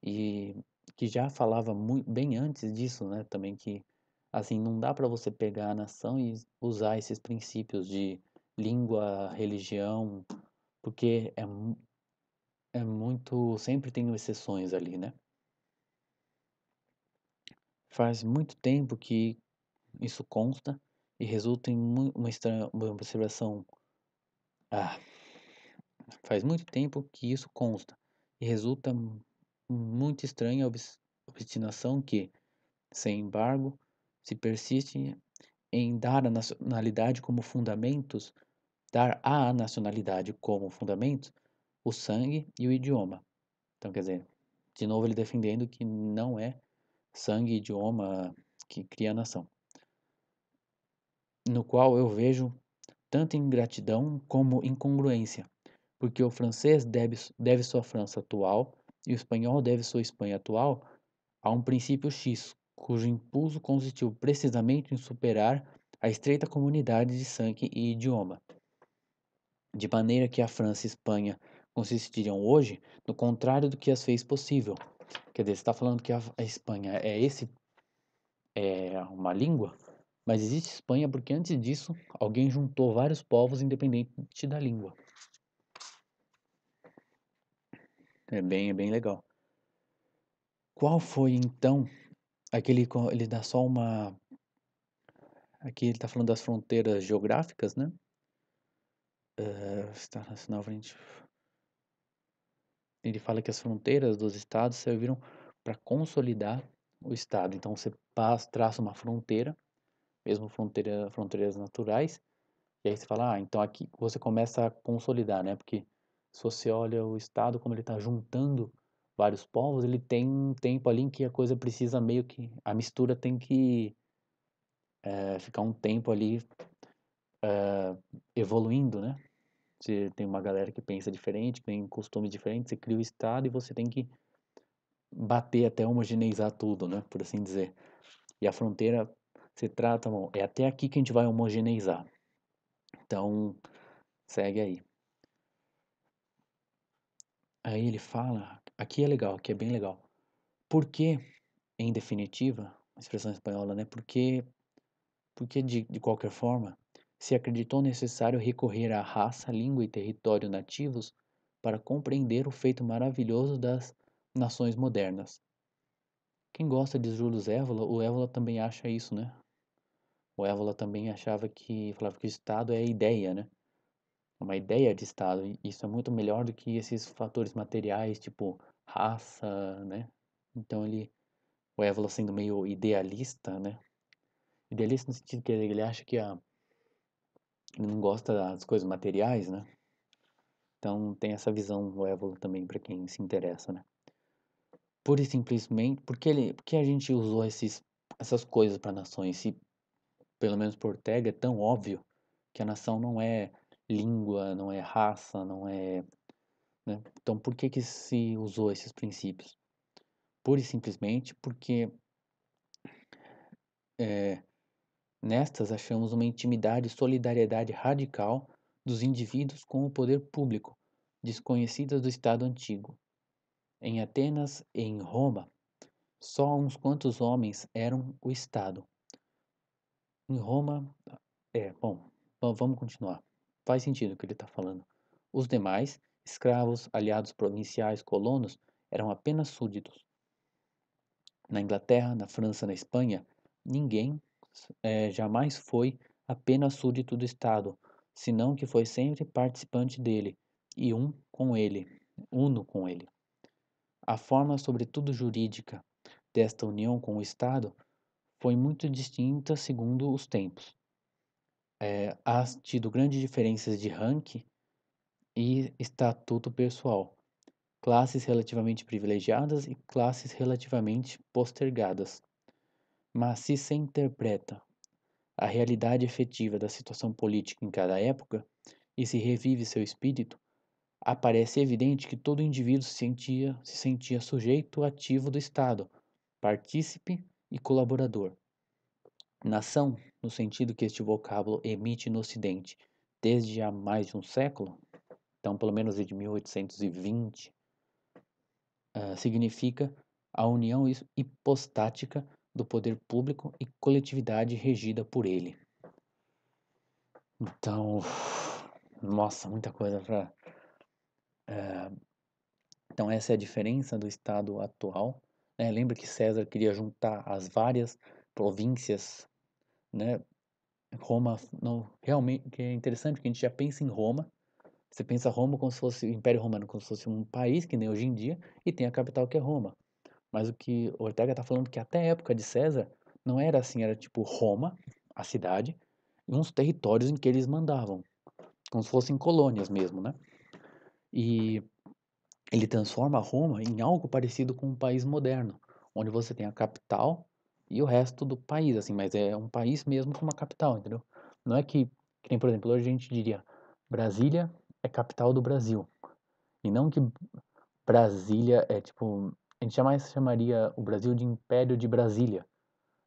e que já falava muito, bem antes disso, né? Também que Assim, não dá para você pegar a nação e usar esses princípios de língua, religião, porque é, é muito. Sempre tem exceções ali, né? Faz muito tempo que isso consta e resulta em uma, estranha, uma observação. Ah, faz muito tempo que isso consta e resulta muito estranha a obstinação que, sem embargo, se persistem em dar a nacionalidade como fundamentos, dar à nacionalidade como fundamentos, o sangue e o idioma. Então, quer dizer, de novo ele defendendo que não é sangue e idioma que cria a nação. No qual eu vejo tanto ingratidão como incongruência, porque o francês deve, deve sua França atual e o espanhol deve sua Espanha atual a um princípio X, cujo impulso consistiu precisamente em superar a estreita comunidade de sangue e idioma. De maneira que a França e a Espanha consistiriam hoje no contrário do que as fez possível. Quer dizer, você está falando que a, Espanha é esse é uma língua, mas existe Espanha porque antes disso alguém juntou vários povos independente da língua. É bem, é bem legal. Qual foi então Aqui ele, ele dá só uma. Aqui ele está falando das fronteiras geográficas, né? Uh, eh, está nacional frente. Ele fala que as fronteiras dos estados serviram para consolidar o estado. Então você passa, traça uma fronteira, mesmo fronteira, fronteiras naturais, e aí você fala, ah, então aqui você começa a consolidar, né? Porque se você olha o estado como ele está juntando vários povos, ele tem um tempo ali em que a coisa precisa meio que. A mistura tem que é, ficar um tempo ali é, evoluindo, né? Você tem uma galera que pensa diferente, tem costumes diferentes, você cria o Estado e você tem que bater até homogeneizar tudo, né? Por assim dizer. E a fronteira se trata, bom, é até aqui que a gente vai homogeneizar. Então, segue aí. Aí ele fala Aqui é legal, aqui é bem legal. Porque, em definitiva, expressão espanhola, né? Porque, porque de, de qualquer forma, se acreditou necessário recorrer à raça, língua e território nativos para compreender o feito maravilhoso das nações modernas. Quem gosta de Julius Évola, o Évola também acha isso, né? O Évola também achava que falava que o Estado é a ideia, né? uma ideia de Estado. E isso é muito melhor do que esses fatores materiais, tipo raça, né? Então ele, o Évola sendo meio idealista, né? Idealista no sentido que ele acha que a, ele não gosta das coisas materiais, né? Então tem essa visão o Évola também para quem se interessa, né? Pura e simplesmente, porque ele, porque a gente usou esses, essas coisas para nações, se pelo menos por Ortega é tão óbvio que a nação não é língua, não é raça, não é. Né? Então, por que, que se usou esses princípios? Pura e simplesmente porque é, nestas achamos uma intimidade e solidariedade radical dos indivíduos com o poder público, desconhecidas do Estado antigo. Em Atenas e em Roma, só uns quantos homens eram o Estado. Em Roma, é, bom, vamos continuar. Faz sentido o que ele está falando. Os demais, escravos, aliados provinciais, colonos, eram apenas súditos. Na Inglaterra, na França, na Espanha, ninguém é, jamais foi apenas súdito do Estado, senão que foi sempre participante dele e um com ele, uno com ele. A forma, sobretudo jurídica, desta união com o Estado foi muito distinta segundo os tempos é, há tido grandes diferenças de ranking e estatuto pessoal, classes relativamente privilegiadas e classes relativamente postergadas. Mas se se interpreta a realidade efetiva da situação política em cada época e se revive seu espírito, aparece evidente que todo indivíduo se sentia, se sentia sujeito ativo do Estado, partícipe e colaborador. Nação no sentido que este vocábulo emite no Ocidente desde há mais de um século, então pelo menos de 1820, uh, significa a união hipostática do poder público e coletividade regida por ele. Então, nossa, muita coisa para. Uh, eh, então, essa é a diferença do Estado atual. Né? Lembra que César queria juntar as várias províncias né? Roma não realmente que é interessante que a gente já pensa em Roma. Você pensa Roma como se fosse o Império Romano, como se fosse um país que nem hoje em dia e tem a capital que é Roma. Mas o que Ortega está falando que até a época de César não era assim, era tipo Roma, a cidade, e uns territórios em que eles mandavam, como se fossem colônias mesmo, né? E ele transforma Roma em algo parecido com um país moderno, onde você tem a capital e o resto do país, assim, mas é um país mesmo com uma capital, entendeu? Não é que, que nem, por exemplo, hoje a gente diria Brasília é capital do Brasil. E não que Brasília é tipo. A gente jamais chamaria o Brasil de Império de Brasília.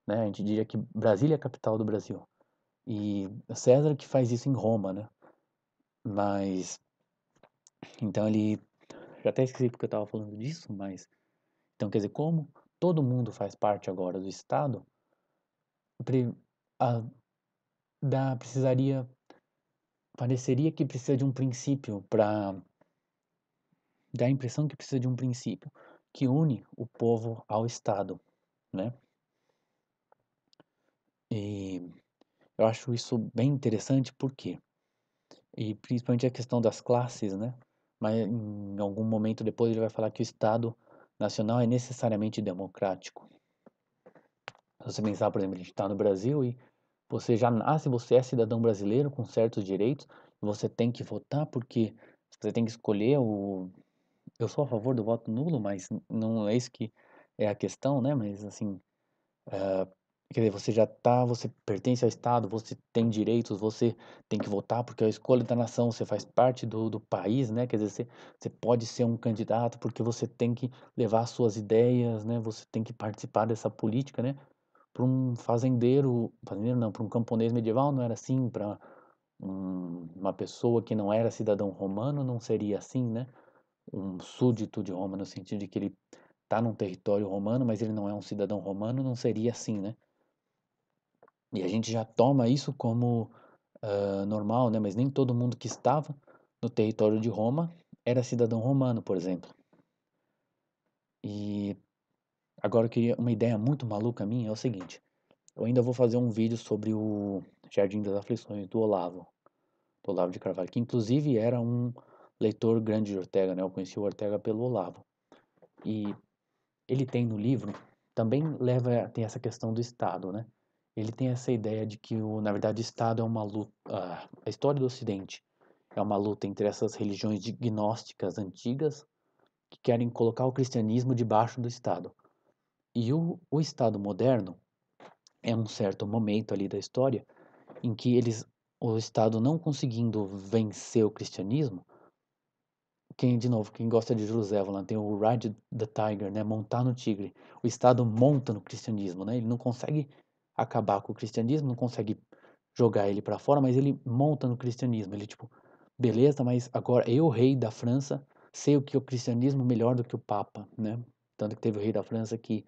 Né? A gente diria que Brasília é capital do Brasil. E César que faz isso em Roma, né? Mas. Então ele. Já até esqueci porque eu estava falando disso, mas. Então quer dizer, como todo mundo faz parte agora do Estado, a, da, precisaria, pareceria que precisa de um princípio para dá a impressão que precisa de um princípio que une o povo ao Estado, né? E eu acho isso bem interessante porque e principalmente a questão das classes, né? Mas em algum momento depois ele vai falar que o Estado nacional é necessariamente democrático. Se você pensar, por exemplo, a gente está no Brasil e você já nasce, ah, você é cidadão brasileiro com certos direitos, você tem que votar porque você tem que escolher o. Eu sou a favor do voto nulo, mas não é isso que é a questão, né? Mas assim, uh, Quer dizer, você já tá, você pertence ao Estado, você tem direitos, você tem que votar porque é a escolha da nação, você faz parte do, do país, né? Quer dizer, você, você pode ser um candidato porque você tem que levar suas ideias, né? Você tem que participar dessa política, né? Para um fazendeiro, fazendeiro não, para um camponês medieval não era assim, para um, uma pessoa que não era cidadão romano não seria assim, né? Um súdito de Roma, no sentido de que ele está num território romano, mas ele não é um cidadão romano, não seria assim, né? E a gente já toma isso como uh, normal, né? Mas nem todo mundo que estava no território de Roma era cidadão romano, por exemplo. E agora eu queria uma ideia muito maluca minha é o seguinte: eu ainda vou fazer um vídeo sobre o Jardim das Aflições do Olavo, do Olavo de Carvalho, que inclusive era um leitor grande de Ortega, né? Eu conheci o Ortega pelo Olavo. E ele tem no livro também leva tem essa questão do Estado, né? ele tem essa ideia de que, o, na verdade, o Estado é uma luta. A história do Ocidente é uma luta entre essas religiões gnósticas antigas que querem colocar o cristianismo debaixo do Estado. E o, o Estado moderno é um certo momento ali da história em que eles, o Estado não conseguindo vencer o cristianismo, quem de novo, quem gosta de Jerusalém tem o Ride the Tiger, né, montar no tigre. O Estado monta no cristianismo, né? Ele não consegue acabar com o cristianismo, não consegue jogar ele para fora, mas ele monta no cristianismo. Ele, tipo, beleza, mas agora eu, rei da França, sei o que é o cristianismo é melhor do que o Papa, né? Tanto que teve o rei da França que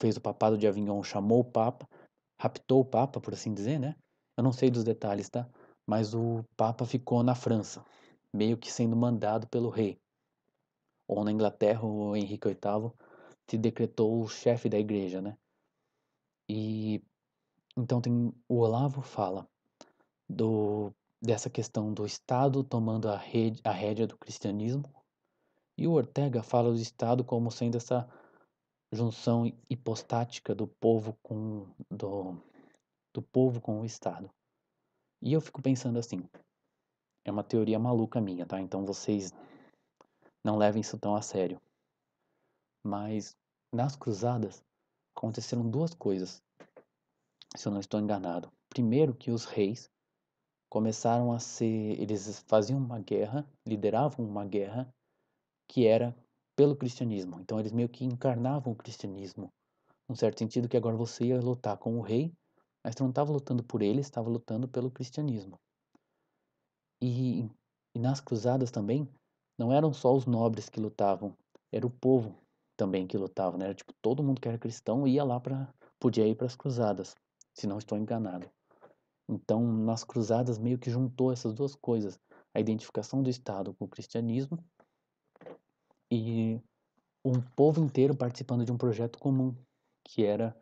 fez o papado de Avignon, chamou o Papa, raptou o Papa, por assim dizer, né? Eu não sei dos detalhes, tá? Mas o Papa ficou na França, meio que sendo mandado pelo rei. Ou na Inglaterra, o Henrique VIII se decretou o chefe da igreja, né? E então tem o Olavo fala do dessa questão do Estado tomando a, rede, a rédea do cristianismo e o Ortega fala do Estado como sendo essa junção hipostática do povo com do, do povo com o Estado. E eu fico pensando assim, é uma teoria maluca minha, tá? Então vocês não levem isso tão a sério. Mas nas cruzadas aconteceram duas coisas se eu não estou enganado. Primeiro que os reis começaram a ser, eles faziam uma guerra, lideravam uma guerra que era pelo cristianismo. Então eles meio que encarnavam o cristianismo, num certo sentido que agora você ia lutar com o rei, mas você não estava lutando por ele, estava lutando pelo cristianismo. E, e nas cruzadas também não eram só os nobres que lutavam, era o povo também que lutava, né? Era tipo todo mundo que era cristão ia lá para podia ir para as cruzadas se não estou enganado. Então, nas cruzadas meio que juntou essas duas coisas, a identificação do Estado com o cristianismo e um povo inteiro participando de um projeto comum, que era,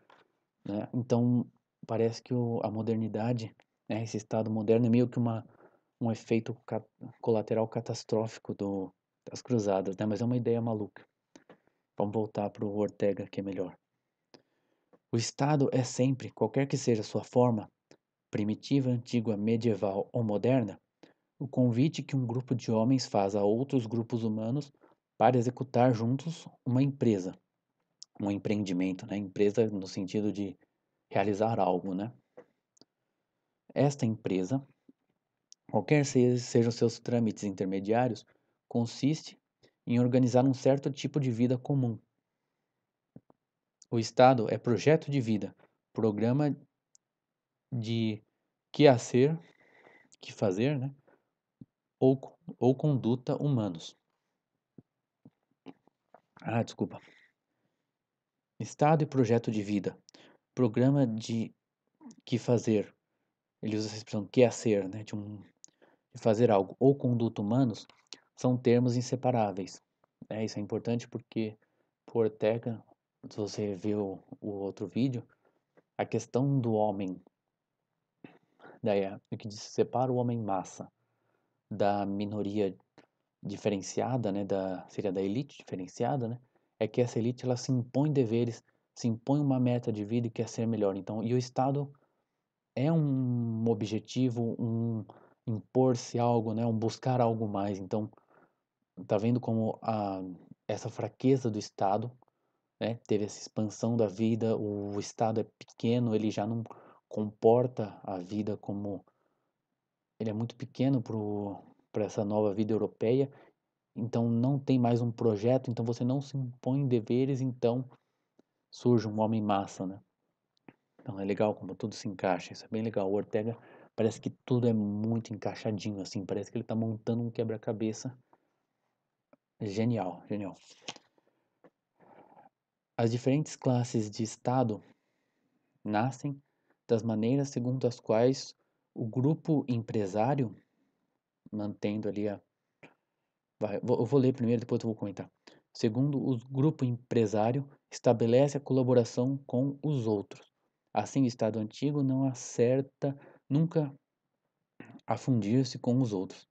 né, então parece que o, a modernidade, né, esse Estado moderno é meio que uma, um efeito cat, colateral catastrófico do, das cruzadas, né, mas é uma ideia maluca. Vamos voltar para o Ortega que é melhor. O Estado é sempre, qualquer que seja sua forma, primitiva, antiga, medieval ou moderna, o convite que um grupo de homens faz a outros grupos humanos para executar juntos uma empresa, um empreendimento, né? Empresa no sentido de realizar algo, né? Esta empresa, qualquer sejam seus trâmites intermediários, consiste em organizar um certo tipo de vida comum, o Estado é projeto de vida, programa de que a ser, que fazer, né? ou, ou conduta humanos. Ah, desculpa. Estado e projeto de vida, programa de que fazer. Ele usa essa expressão que a ser, né? De, um, de fazer algo ou conduta humanos são termos inseparáveis. É, isso é importante porque por Portega se você viu o outro vídeo, a questão do homem, daí é, o que separa o homem massa da minoria diferenciada, né, da, seria da elite diferenciada, né, é que essa elite ela se impõe deveres, se impõe uma meta de vida e quer ser melhor. Então, e o Estado é um objetivo, um impor-se algo, né, um buscar algo mais. Então, tá vendo como a, essa fraqueza do Estado né? teve essa expansão da vida, o Estado é pequeno, ele já não comporta a vida como. Ele é muito pequeno para essa nova vida europeia, então não tem mais um projeto, então você não se impõe deveres, então surge um homem-massa, né? Então é legal como tudo se encaixa, isso é bem legal. O Ortega parece que tudo é muito encaixadinho, assim, parece que ele está montando um quebra-cabeça genial, genial. As diferentes classes de Estado nascem das maneiras segundo as quais o grupo empresário, mantendo ali a. Vai, eu vou ler primeiro, depois eu vou comentar. Segundo o grupo empresário, estabelece a colaboração com os outros. Assim, o Estado antigo não acerta nunca a fundir-se com os outros.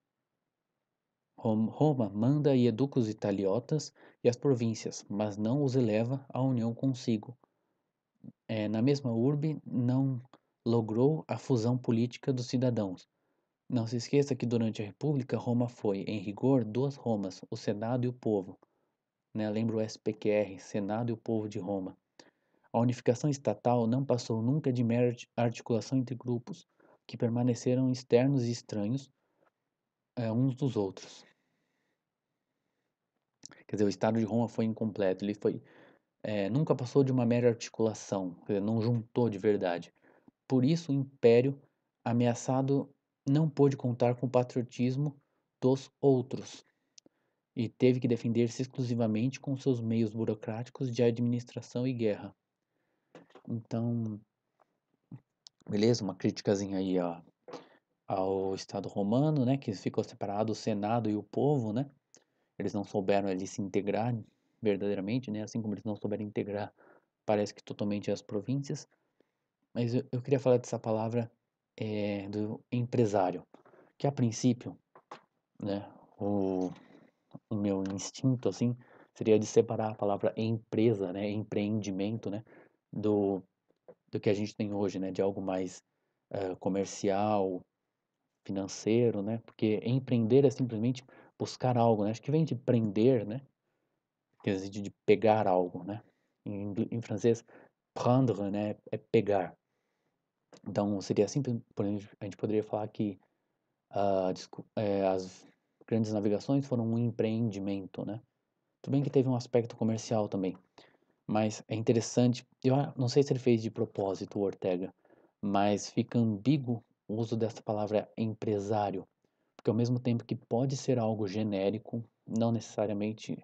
Roma manda e educa os italiotas e as províncias, mas não os eleva à união consigo. É, na mesma urbe, não logrou a fusão política dos cidadãos. Não se esqueça que durante a República, Roma foi, em rigor, duas Romas, o Senado e o povo. Né? Lembra o SPQR, Senado e o povo de Roma. A unificação estatal não passou nunca de mera articulação entre grupos que permaneceram externos e estranhos é, uns dos outros. Quer dizer, o Estado de Roma foi incompleto, ele foi é, nunca passou de uma mera articulação, quer dizer, não juntou de verdade. Por isso, o Império, ameaçado, não pôde contar com o patriotismo dos outros e teve que defender-se exclusivamente com seus meios burocráticos de administração e guerra. Então, beleza, uma criticazinha aí ó, ao Estado romano, né, que ficou separado o Senado e o povo, né? eles não souberam ali se integrar verdadeiramente, né? Assim como eles não souberam integrar, parece que totalmente as províncias. Mas eu, eu queria falar dessa palavra é, do empresário, que a princípio, né? O, o meu instinto assim seria de separar a palavra empresa, né? Empreendimento, né? Do do que a gente tem hoje, né? De algo mais uh, comercial, financeiro, né? Porque empreender é simplesmente buscar algo, né? Acho que vem de prender, né? Quer dizer, de pegar algo, né? Em, em francês, prendre, né? É pegar. Então, seria simples, por exemplo, a gente poderia falar que uh, é, as grandes navegações foram um empreendimento, né? Tudo bem que teve um aspecto comercial também, mas é interessante, eu não sei se ele fez de propósito o Ortega, mas fica ambíguo o uso dessa palavra empresário, que ao mesmo tempo que pode ser algo genérico, não necessariamente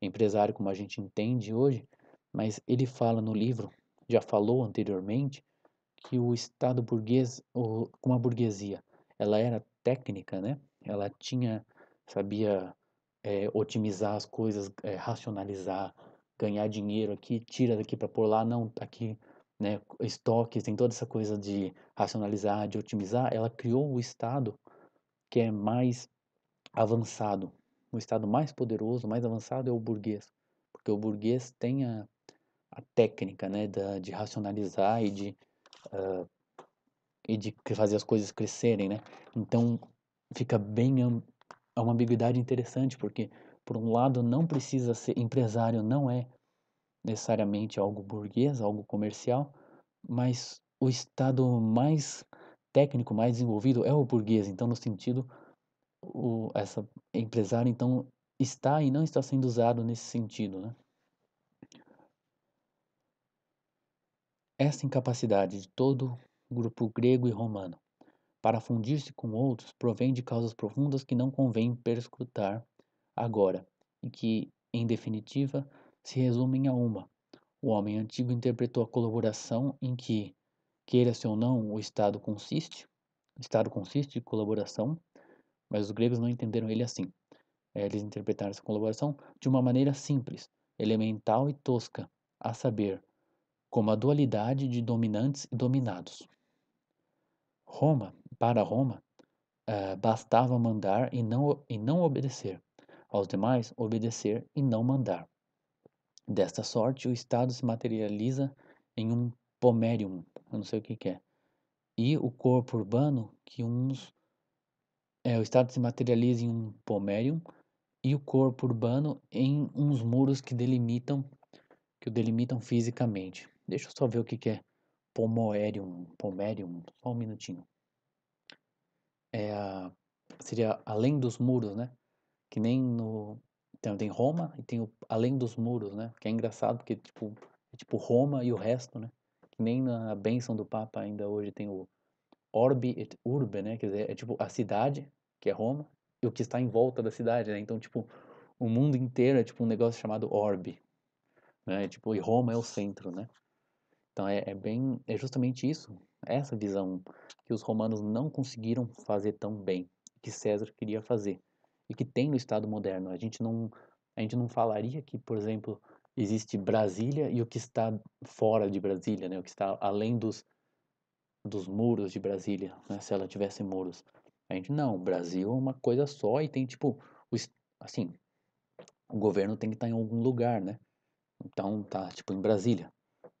empresário como a gente entende hoje, mas ele fala no livro, já falou anteriormente, que o Estado burguês, como a burguesia, ela era técnica, né? Ela tinha, sabia é, otimizar as coisas, é, racionalizar, ganhar dinheiro aqui, tira daqui para pôr lá, não, tá aqui, né? Estoques, tem toda essa coisa de racionalizar, de otimizar. Ela criou o Estado que é mais avançado. O Estado mais poderoso, mais avançado é o burguês, porque o burguês tem a, a técnica né, da, de racionalizar e de, uh, e de fazer as coisas crescerem. Né? Então fica bem é uma ambiguidade interessante, porque por um lado não precisa ser empresário, não é necessariamente algo burguês, algo comercial, mas o Estado mais técnico mais desenvolvido é o burguês. Então, no sentido, o, essa empresário então está e não está sendo usado nesse sentido, né? Essa incapacidade de todo grupo grego e romano para fundir-se com outros provém de causas profundas que não convém perscrutar agora e que, em definitiva, se resumem a uma. O homem antigo interpretou a colaboração em que Queira-se ou não, o Estado consiste, o Estado consiste de colaboração, mas os gregos não entenderam ele assim. Eh, eles interpretaram essa colaboração de uma maneira simples, elemental e tosca, a saber, como a dualidade de dominantes e dominados. Roma, para Roma, eh, bastava mandar e não, e não obedecer, aos demais, obedecer e não mandar. Desta sorte, o Estado se materializa em um pomerium, eu não sei o que, que é. E o corpo urbano, que uns. É, o Estado se materializa em um pomerium e o corpo urbano em uns muros que delimitam que o delimitam fisicamente. Deixa eu só ver o que, que é pomoerium, pomerium, só um minutinho. É, seria além dos muros, né? Que nem no então, tem Roma e tem o além dos muros, né? Que é engraçado porque tipo é tipo Roma e o resto, né? que nem na bênção do Papa ainda hoje tem o orbe et urbe, né? Quer dizer, é tipo a cidade, que é Roma, e o que está em volta da cidade, né? Então, tipo, o mundo inteiro é tipo um negócio chamado orbe, né? tipo, e Roma é o centro, né? Então é, é, bem, é justamente isso, essa visão que os romanos não conseguiram fazer tão bem, que César queria fazer e que tem no Estado moderno. A gente não, a gente não falaria que, por exemplo, existe Brasília e o que está fora de Brasília, né? O que está além dos, dos muros de Brasília, né? Se ela tivesse muros. A gente, não, o Brasil é uma coisa só e tem, tipo, o, assim, o governo tem que estar em algum lugar, né? Então, tá, tipo, em Brasília.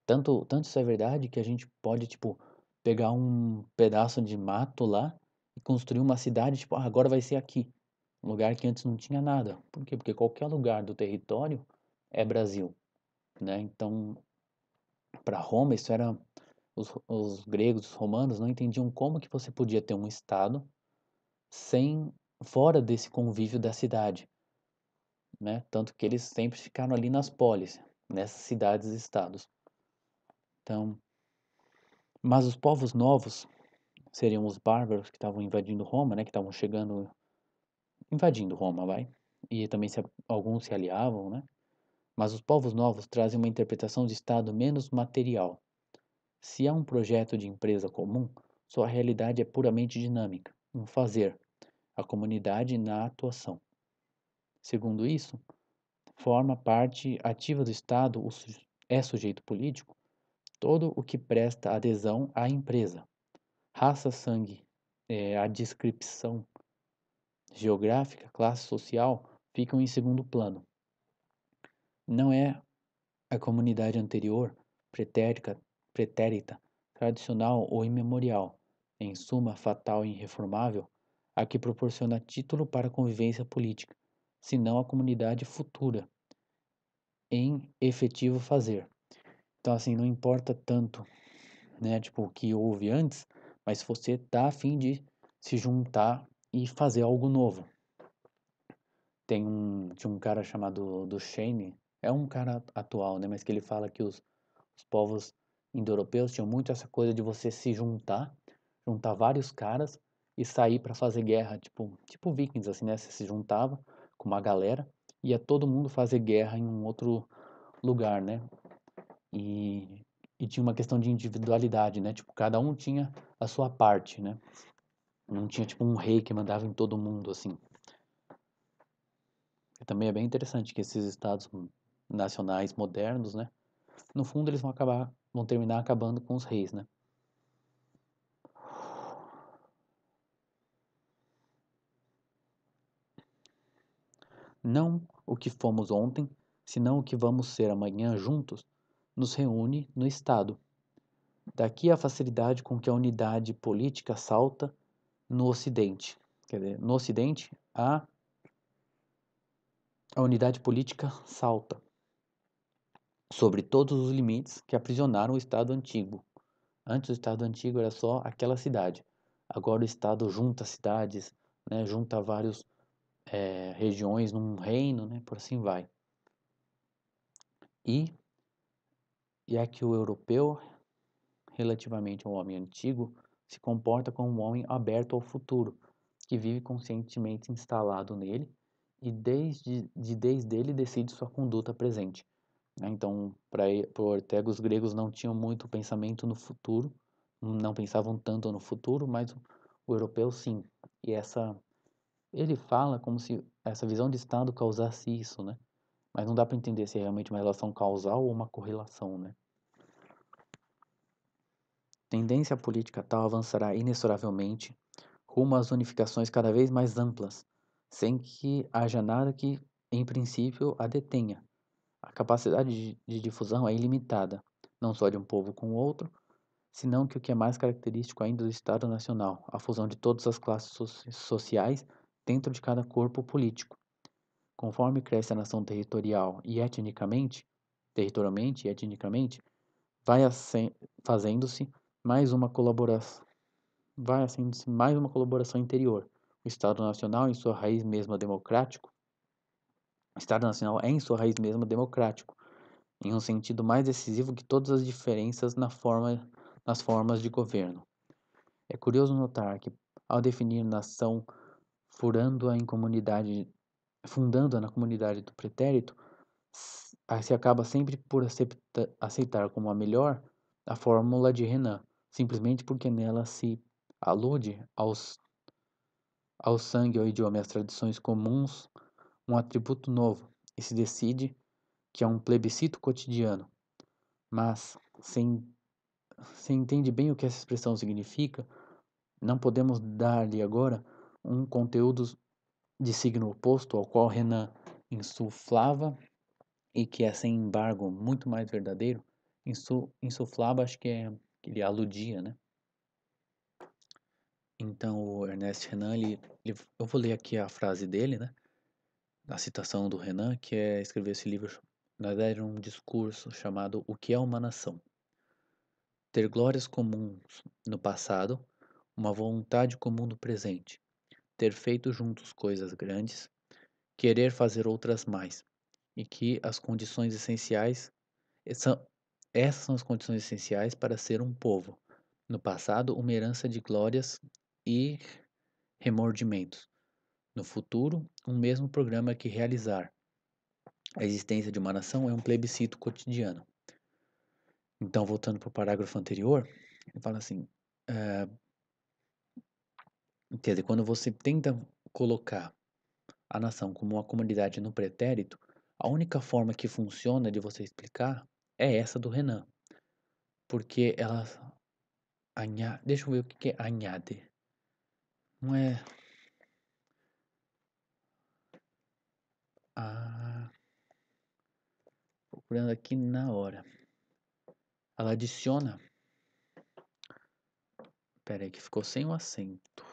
Tanto, tanto isso é verdade que a gente pode, tipo, pegar um pedaço de mato lá e construir uma cidade, tipo, ah, agora vai ser aqui. Um lugar que antes não tinha nada. Por quê? Porque qualquer lugar do território é Brasil, né? Então, para Roma isso era os, os, gregos, os romanos não entendiam como que você podia ter um estado sem fora desse convívio da cidade, né? Tanto que eles sempre ficaram ali nas polis, nessas cidades e estados. Então, mas os povos novos seriam os bárbaros que estavam invadindo Roma, né? Que estavam chegando, invadindo Roma, vai. E também se, alguns se aliavam, né? mas os povos novos trazem uma interpretação de Estado menos material. Se há um projeto de empresa comum, sua realidade é puramente dinâmica, um fazer, a comunidade na atuação. Segundo isso, forma parte ativa do Estado é sujeito político todo o que presta adesão à empresa. Raça, sangue, é, a descrição geográfica, classe social ficam em segundo plano não é a comunidade anterior, pretérica, pretérita, tradicional ou imemorial, em suma fatal e irreformável, a que proporciona título para convivência política, senão a comunidade futura, em efetivo fazer. Então, assim, não importa tanto, né, tipo, o que houve antes, mas você tá a fim de se juntar e fazer algo novo. Tem um, tinha um cara chamado do Shane, é um cara atual, né? Mas que ele fala que os, os povos indo-europeus tinham muito essa coisa de você se juntar, juntar vários caras e sair para fazer guerra, tipo, tipo vikings, assim, né? Você se juntava com uma galera e ia todo mundo fazer guerra em um outro lugar, né? E, e tinha uma questão de individualidade, né? Tipo, cada um tinha a sua parte, né? Não tinha, tipo, um rei que mandava em todo mundo, assim. E também é bem interessante que esses estados nacionais modernos, né? No fundo eles vão acabar, vão terminar acabando com os reis, né? Não o que fomos ontem, senão o que vamos ser amanhã juntos, nos reúne no Estado. Daqui a facilidade com que a unidade política salta no Ocidente. Quer dizer, no Ocidente, a, a unidade política salta sobre todos os limites que aprisionaram o Estado antigo. Antes o Estado antigo era só aquela cidade. Agora o Estado junta cidades, né, junta várias é, eh, regiões num reino, né, por assim vai. E, é que o europeu, relativamente ao homem antigo, se comporta como um homem aberto ao futuro, que vive conscientemente instalado nele e desde, de, desde ele decide sua conduta presente. Né? Então, para Ortega, os gregos não tinham muito pensamento no futuro, não pensavam tanto no futuro, mas o europeu sim. E essa ele fala como se essa visão de Estado causasse isso, né? Mas não dá para entender se é realmente uma relação causal ou uma correlação, né? Tendência política tal avançará inexoravelmente rumo às unificações cada vez mais amplas, sem que haja nada que, em princípio, a detenha. A capacidade de, de difusão é ilimitada, não só de um povo com o outro, senão que o que é mais característico ainda do Estado Nacional, a fusão de todas as classes sociais dentro de cada corpo político. Conforme cresce a nação territorial e etnicamente, territorialmente e etnicamente, vai fazendo-se mais uma colaboração, vai sendo mais uma colaboração interior. O Estado Nacional, em sua raiz mesma democrático, o Estado Nacional é, em sua raiz mesma, democrático, em um sentido mais decisivo que todas as diferenças na forma, nas formas de governo. É curioso notar que, ao definir nação furando-a comunidade, fundando-a na comunidade do pretérito, se acaba sempre por acepta, aceitar como a melhor a fórmula de Renan, simplesmente porque nela se alude aos, ao sangue, ou idioma e às tradições comuns um atributo novo e se decide que é um plebiscito cotidiano. Mas, sem, se entende bem o que essa expressão significa, não podemos dar-lhe agora um conteúdo de signo oposto ao qual Renan insuflava e que é, sem embargo, muito mais verdadeiro, insuflava, acho que, é, que ele aludia, né? Então, o Ernest Renan, ele, ele, eu vou ler aqui a frase dele, né? a citação do Renan, que é escrever esse livro, na verdade, um discurso chamado O que é uma nação? Ter glórias comuns no passado, uma vontade comum no presente, ter feito juntos coisas grandes, querer fazer outras mais, e que as condições essenciais são essas são as condições essenciais para ser um povo. No passado, uma herança de glórias e remordimentos no futuro, um mesmo programa que realizar. A existência de uma nação é um plebiscito cotidiano. Então, voltando para o parágrafo anterior, ele fala assim: uh, quer dizer, quando você tenta colocar a nação como uma comunidade no pretérito, a única forma que funciona de você explicar é essa do Renan. Porque ela. Anha, deixa eu ver o que é anhade. Não é Ah, procurando aqui na hora. Ela adiciona. Pera aí, que ficou sem o um acento.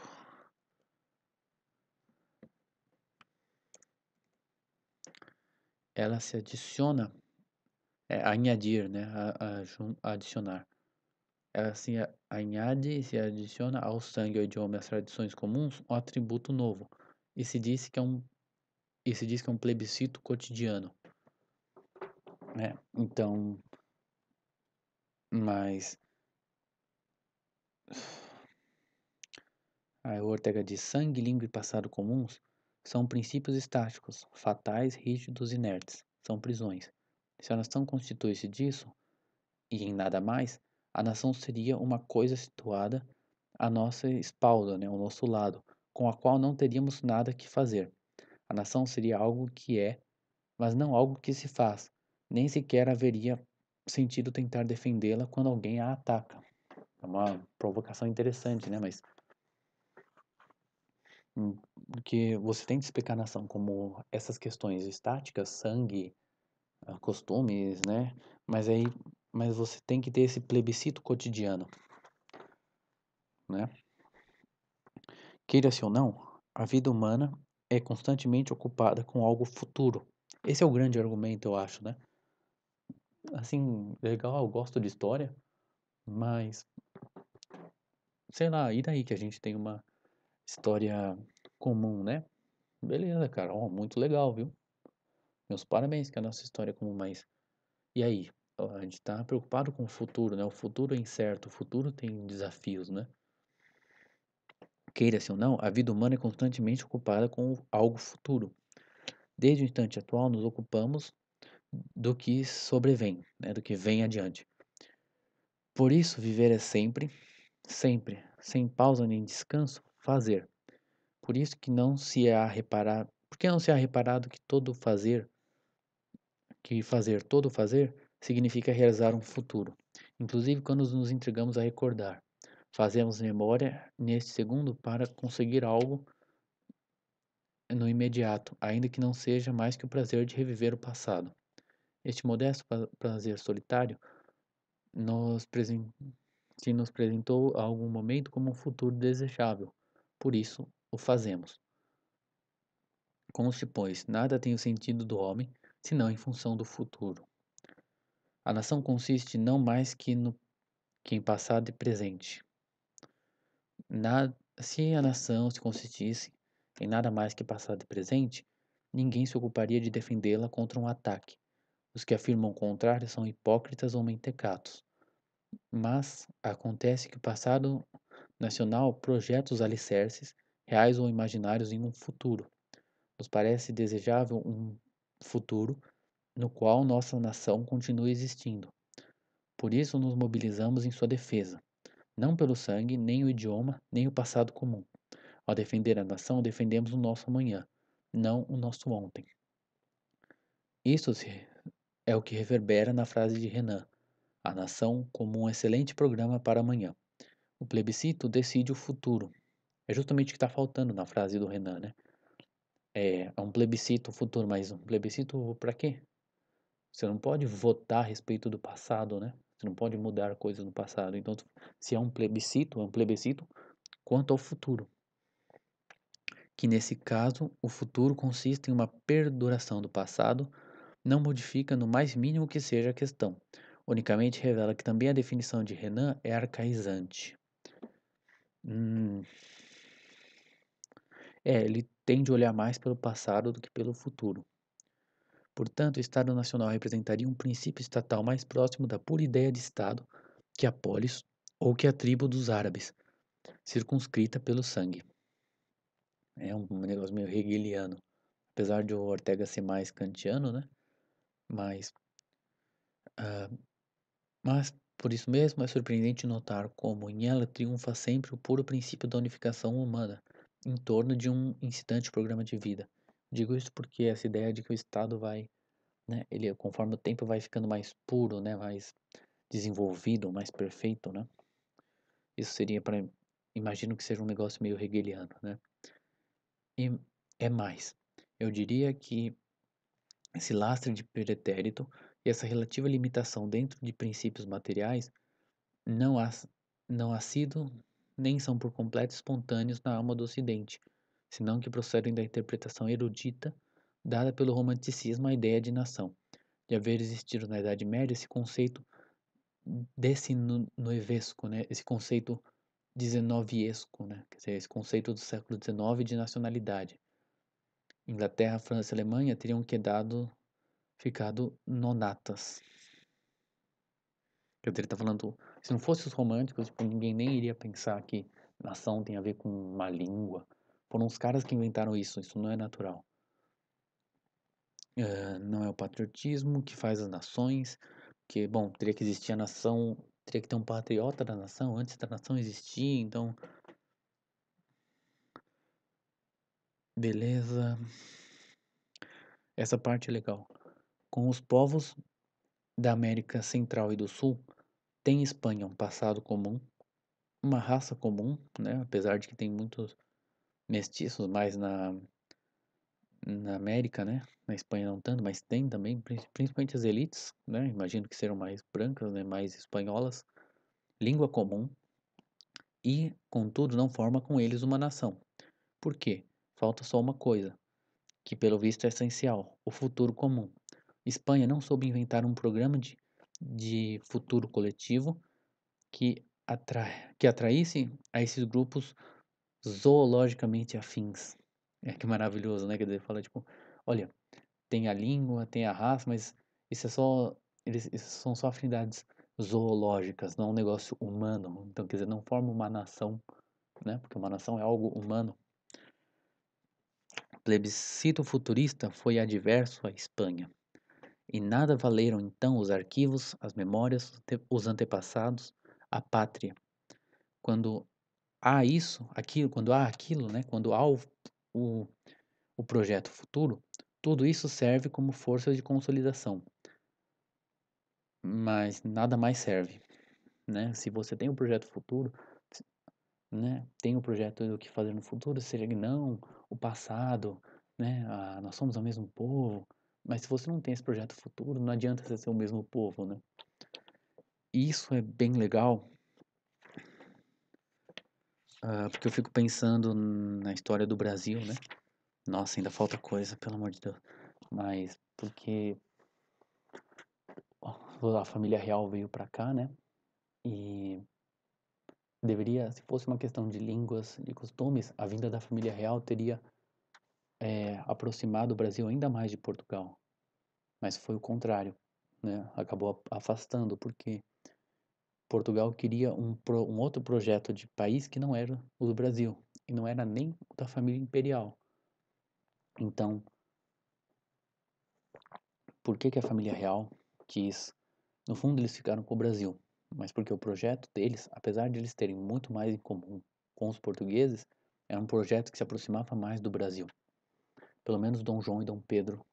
Ela se adiciona. É, añadir, né? A, a, a adicionar. Ela se añade e se adiciona ao sangue ao idioma e às tradições comuns um atributo novo. E se disse que é um e se diz que é um plebiscito cotidiano. Né? Então, mas Aí o Ortega diz: sangue, língua e passado comuns são princípios estáticos, fatais, rígidos, inertes, são prisões. Se a nação constituísse disso, e em nada mais, a nação seria uma coisa situada à nossa espalda, né, ao nosso lado, com a qual não teríamos nada que fazer. A nação seria algo que é, mas não algo que se faz. Nem sequer haveria sentido tentar defendê-la quando alguém a ataca. É uma provocação interessante, né? Mas hum, que você tenta explicar a nação como essas questões estáticas, sangue, ah, costumes, né? Mas aí, mas você tem que ter esse plebiscito cotidiano, né? Queira-se ou não, a vida humana é constantemente ocupada com algo futuro. Esse é o grande argumento, eu acho, né? Assim, legal, eu gosto de história, mas sei lá, e daí que a gente tem uma história comum, né? Beleza, cara, oh, muito legal, viu? Meus parabéns que a nossa história é comum, mas e aí? A gente tá preocupado com o futuro, né? O futuro é incerto, o futuro tem desafios, né? queira-se assim ou não, a vida humana é constantemente ocupada com algo futuro. Desde o instante atual, nos ocupamos do que sobrevém, né, do que vem adiante. Por isso, viver é sempre, sempre, sem pausa nem descanso, fazer. Por isso que não se há reparar, porque não se há reparado que todo fazer, que fazer todo fazer, significa realizar um futuro. Inclusive quando nos entregamos a recordar, Fazemos memória neste segundo para conseguir algo no imediato, ainda que não seja mais que o prazer de reviver o passado. Este modesto prazer solitário nos se nos apresentou a algum momento como um futuro desejável, por isso o fazemos. Conste, pois, nada tem o sentido do homem, senão em função do futuro. A nação consiste não mais que no que em passado e presente, Nada, se a nação se consistisse em nada mais que passado e presente, ninguém se ocuparia de defendê-la contra um ataque. Os que afirmam o contrário são hipócritas ou mentecatos. Mas acontece que o passado nacional projeta os alicerces, reais ou imaginários, em um futuro. Nos parece desejável um futuro no qual nossa nação continue existindo. Por isso nos mobilizamos em sua defesa não pelo sangue, nem o idioma, nem o passado comum. Ao defender a nação, defendemos o nosso amanhã, não o nosso ontem. Isso é o que reverbera na frase de Renan: a nação como um excelente programa para amanhã. O plebiscito decide o futuro. É justamente o que está faltando na frase do Renan, né? É, é um plebiscito futuro, mas um plebiscito para quê? Você não pode votar a respeito do passado, né? Você não pode mudar coisas no passado. Então, se é um plebiscito, é um plebiscito quanto ao futuro. Que nesse caso, o futuro consiste em uma perduração do passado, não modifica no mais mínimo que seja a questão. Unicamente revela que também a definição de Renan é arcaizante. Hum. É, ele tende a olhar mais pelo passado do que pelo futuro. Portanto, o Estado Nacional representaria um princípio estatal mais próximo da pura ideia de Estado que a polis ou que a tribo dos árabes, circunscrita pelo sangue. É um negócio meio hegeliano. Apesar de o Ortega ser mais kantiano, né? Mas, uh, mas, por isso mesmo, é surpreendente notar como em ela triunfa sempre o puro princípio da unificação humana, em torno de um incitante programa de vida Digo isso porque essa ideia de que o Estado vai, né, ele, conforme o tempo, vai ficando mais puro, né, mais desenvolvido, mais perfeito, né? Isso seria para, imagino que seja um negócio meio hegeliano, né? E é mais, eu diria que esse lastre de pretérito e essa relativa limitação dentro de princípios materiais não há, não há sido nem são por completo espontâneos na alma do Ocidente, senão que procedem da interpretação erudita dada pelo romanticismo à ideia de nação, de haver existido na Idade Média esse conceito desinuevesco, né? esse conceito XIX-esco, né? Quer dizer, esse conceito do século XIX de nacionalidade. Inglaterra, França e Alemanha teriam quedado, ficado nonatas. Quer dizer, ele está falando, se não fosse os românticos, tipo, ninguém nem iria pensar que nação tem a ver com uma língua, foram os caras que inventaram isso, isso não é natural. Uh, não é o patriotismo que faz as nações, porque, bom, teria que existir a nação, teria que ter um patriota da nação antes da nação existir, então. Beleza. Essa parte é legal. Com os povos da América Central e do Sul, tem Espanha um passado comum, uma raça comum, né? apesar de que tem muitos mestiços mais na, na América, né? Na Espanha não tanto, mas tem também, principalmente as elites, né? Imagino que serão mais brancas, né? Mais espanholas, língua comum e, contudo, não forma com eles uma nação. Por quê? Falta só uma coisa, que pelo visto é essencial: o futuro comum. Espanha não soube inventar um programa de, de futuro coletivo que, atrai, que atraísse a esses grupos zoologicamente afins. É que maravilhoso, né? Quer dizer, fala tipo, olha, tem a língua, tem a raça, mas isso é só eles, são só afinidades zoológicas, não é um negócio humano. Então, quer dizer, não forma uma nação, né? Porque uma nação é algo humano. O plebiscito futurista foi adverso à Espanha. E nada valeram então os arquivos, as memórias, os antepassados, a pátria, quando há isso, aquilo, quando há aquilo, né? quando há o, o, o projeto futuro, tudo isso serve como força de consolidação. Mas nada mais serve. Né? Se você tem um projeto futuro, né? tem o um projeto do que fazer no futuro, seja que não, o passado, né? nós somos o mesmo povo, mas se você não tem esse projeto futuro, não adianta você ser o mesmo povo, né? isso é bem legal ah, porque eu fico pensando na história do Brasil, né? Nossa, ainda falta coisa, pelo amor de Deus. Mas porque a família real veio para cá, né? E deveria, se fosse uma questão de línguas, de costumes, a vinda da família real teria é, aproximado o Brasil ainda mais de Portugal. Mas foi o contrário, né? Acabou afastando, porque Portugal queria um, pro, um outro projeto de país que não era o do Brasil e não era nem da família imperial. Então, por que, que a família real quis? No fundo, eles ficaram com o Brasil, mas porque o projeto deles, apesar de eles terem muito mais em comum com os portugueses, era um projeto que se aproximava mais do Brasil. Pelo menos Dom João e Dom Pedro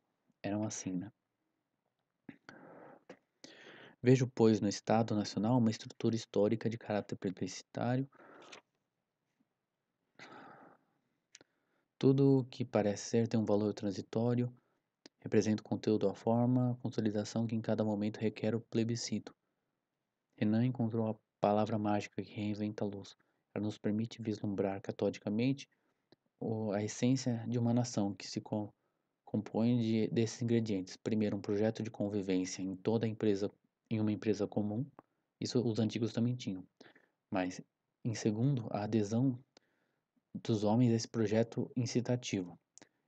eram assim, né? Vejo, pois, no Estado Nacional uma estrutura histórica de caráter plebiscitário. Tudo o que parece ser tem um valor transitório, representa o conteúdo a forma, a consolidação que em cada momento requer o plebiscito. Renan encontrou a palavra mágica que reinventa a luz. Ela nos permite vislumbrar catodicamente a essência de uma nação que se compõe de, desses ingredientes. Primeiro, um projeto de convivência em toda a empresa em uma empresa comum, isso os antigos também tinham. Mas, em segundo, a adesão dos homens a esse projeto incitativo.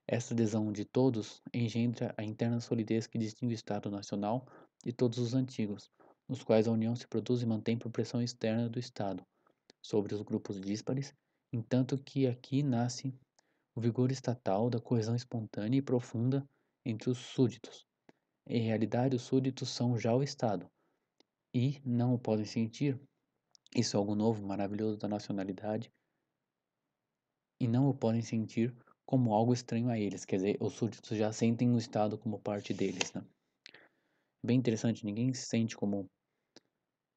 Essa adesão de todos engendra a interna solidez que distingue o Estado Nacional de todos os antigos, nos quais a União se produz e mantém por pressão externa do Estado sobre os grupos díspares, entanto que aqui nasce o vigor estatal da coesão espontânea e profunda entre os súditos. Em realidade, os súditos são já o Estado, e não o podem sentir. Isso é algo novo, maravilhoso da nacionalidade. E não o podem sentir como algo estranho a eles, quer dizer, os súditos já sentem o Estado como parte deles, né? Bem interessante, ninguém se sente como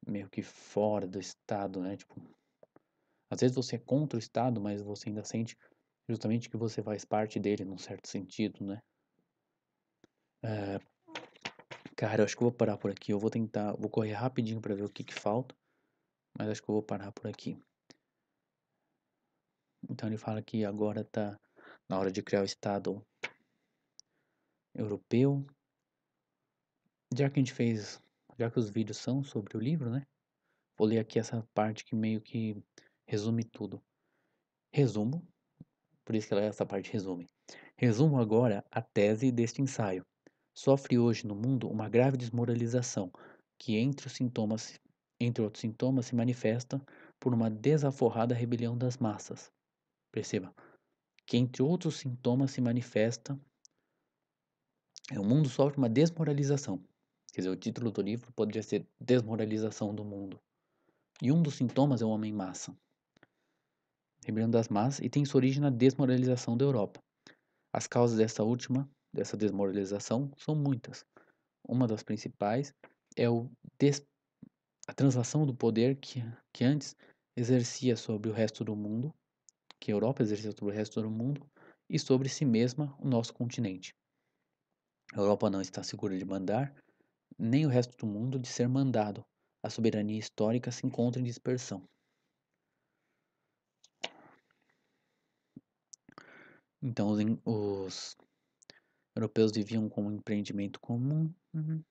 meio que fora do Estado, né? Tipo, às vezes você é contra o Estado, mas você ainda sente justamente que você faz parte dele, num certo sentido, né? É, Cara, eu acho que eu vou parar por aqui. Eu vou tentar, vou correr rapidinho para ver o que, que falta. Mas acho que eu vou parar por aqui. Então ele fala que agora está na hora de criar o Estado europeu. Já que a gente fez, já que os vídeos são sobre o livro, né? Vou ler aqui essa parte que meio que resume tudo. Resumo, por isso que ela, essa parte resume. Resumo agora a tese deste ensaio sofre hoje no mundo uma grave desmoralização que, entre, sintomas, entre outros sintomas, se manifesta por uma desaforrada rebelião das massas. Perceba que, entre outros sintomas, se manifesta o mundo sofre uma desmoralização. Quer dizer, o título do livro poderia ser Desmoralização do Mundo. E um dos sintomas é o homem massa. Rebelião das massas e tem sua origem na desmoralização da Europa. As causas dessa última dessa desmoralização são muitas. Uma das principais é o des... a translação do poder que, que antes exercia sobre o resto do mundo, que a Europa exercia sobre o resto do mundo, e sobre si mesma, o nosso continente. A Europa não está segura de mandar, nem o resto do mundo de ser mandado. A soberania histórica se encontra em dispersão. Então, os, Europeus viviam com um empreendimento comum. Uhum.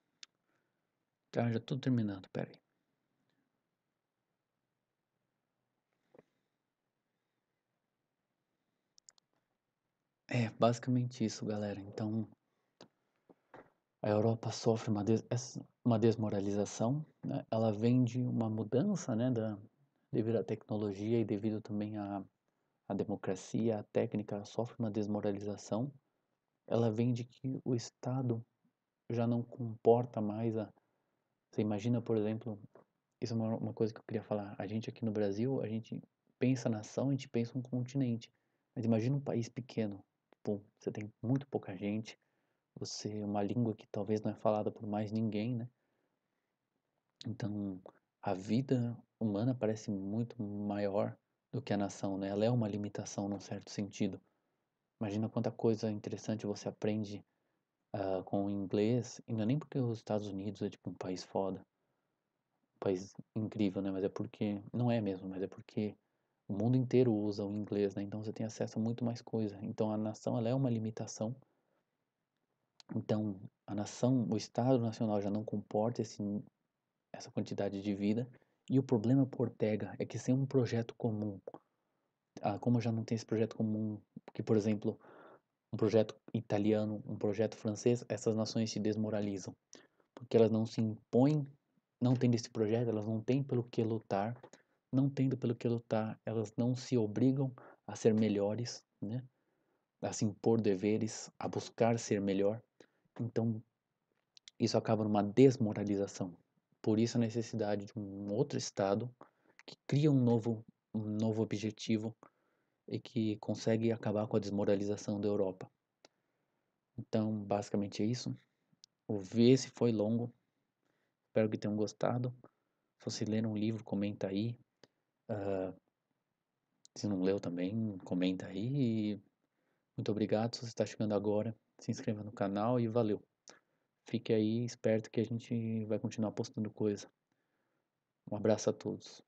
Tá, já estou terminando, peraí. É, basicamente isso, galera. Então, a Europa sofre uma, des uma desmoralização, né? ela vem de uma mudança né, da, devido à tecnologia e devido também à, à democracia, à técnica, sofre uma desmoralização ela vem de que o Estado já não comporta mais a. Você imagina, por exemplo, isso é uma, coisa que eu queria falar. A gente aqui no Brasil, a gente pensa nação, a gente pensa um continente. Mas imagina um país pequeno. Tipo, você tem muito pouca gente, você uma língua que talvez não é falada por mais ninguém, né? Então, a vida humana parece muito maior do que a nação, né? Ela é uma limitação num certo sentido. Imagina quanta coisa interessante você aprende uh, com o inglês, ainda é nem porque os Estados Unidos é tipo um país foda, um país incrível, né? Mas é porque, não é mesmo, mas é porque o mundo inteiro usa o inglês, né? Então você tem acesso a muito mais coisa. Então a nação, ela é uma limitação. Então a nação, o Estado Nacional já não comporta esse, essa quantidade de vida. E o problema por Tega é que sem um projeto comum, ah, como já não tem esse projeto comum, que por exemplo, um projeto italiano, um projeto francês, essas nações se desmoralizam, porque elas não se impõem, não tendo esse projeto, elas não têm pelo que lutar, não tendo pelo que lutar, elas não se obrigam a ser melhores, né? a se impor deveres, a buscar ser melhor. Então, isso acaba numa desmoralização. Por isso a necessidade de um outro Estado que cria um novo um novo objetivo e que consegue acabar com a desmoralização da Europa. Então, basicamente é isso. O se foi longo. Espero que tenham gostado. Se você ler um livro, comenta aí. Uh, se não leu também, comenta aí. E muito obrigado se você está chegando agora. Se inscreva no canal e valeu. Fique aí esperto que a gente vai continuar postando coisa. Um abraço a todos.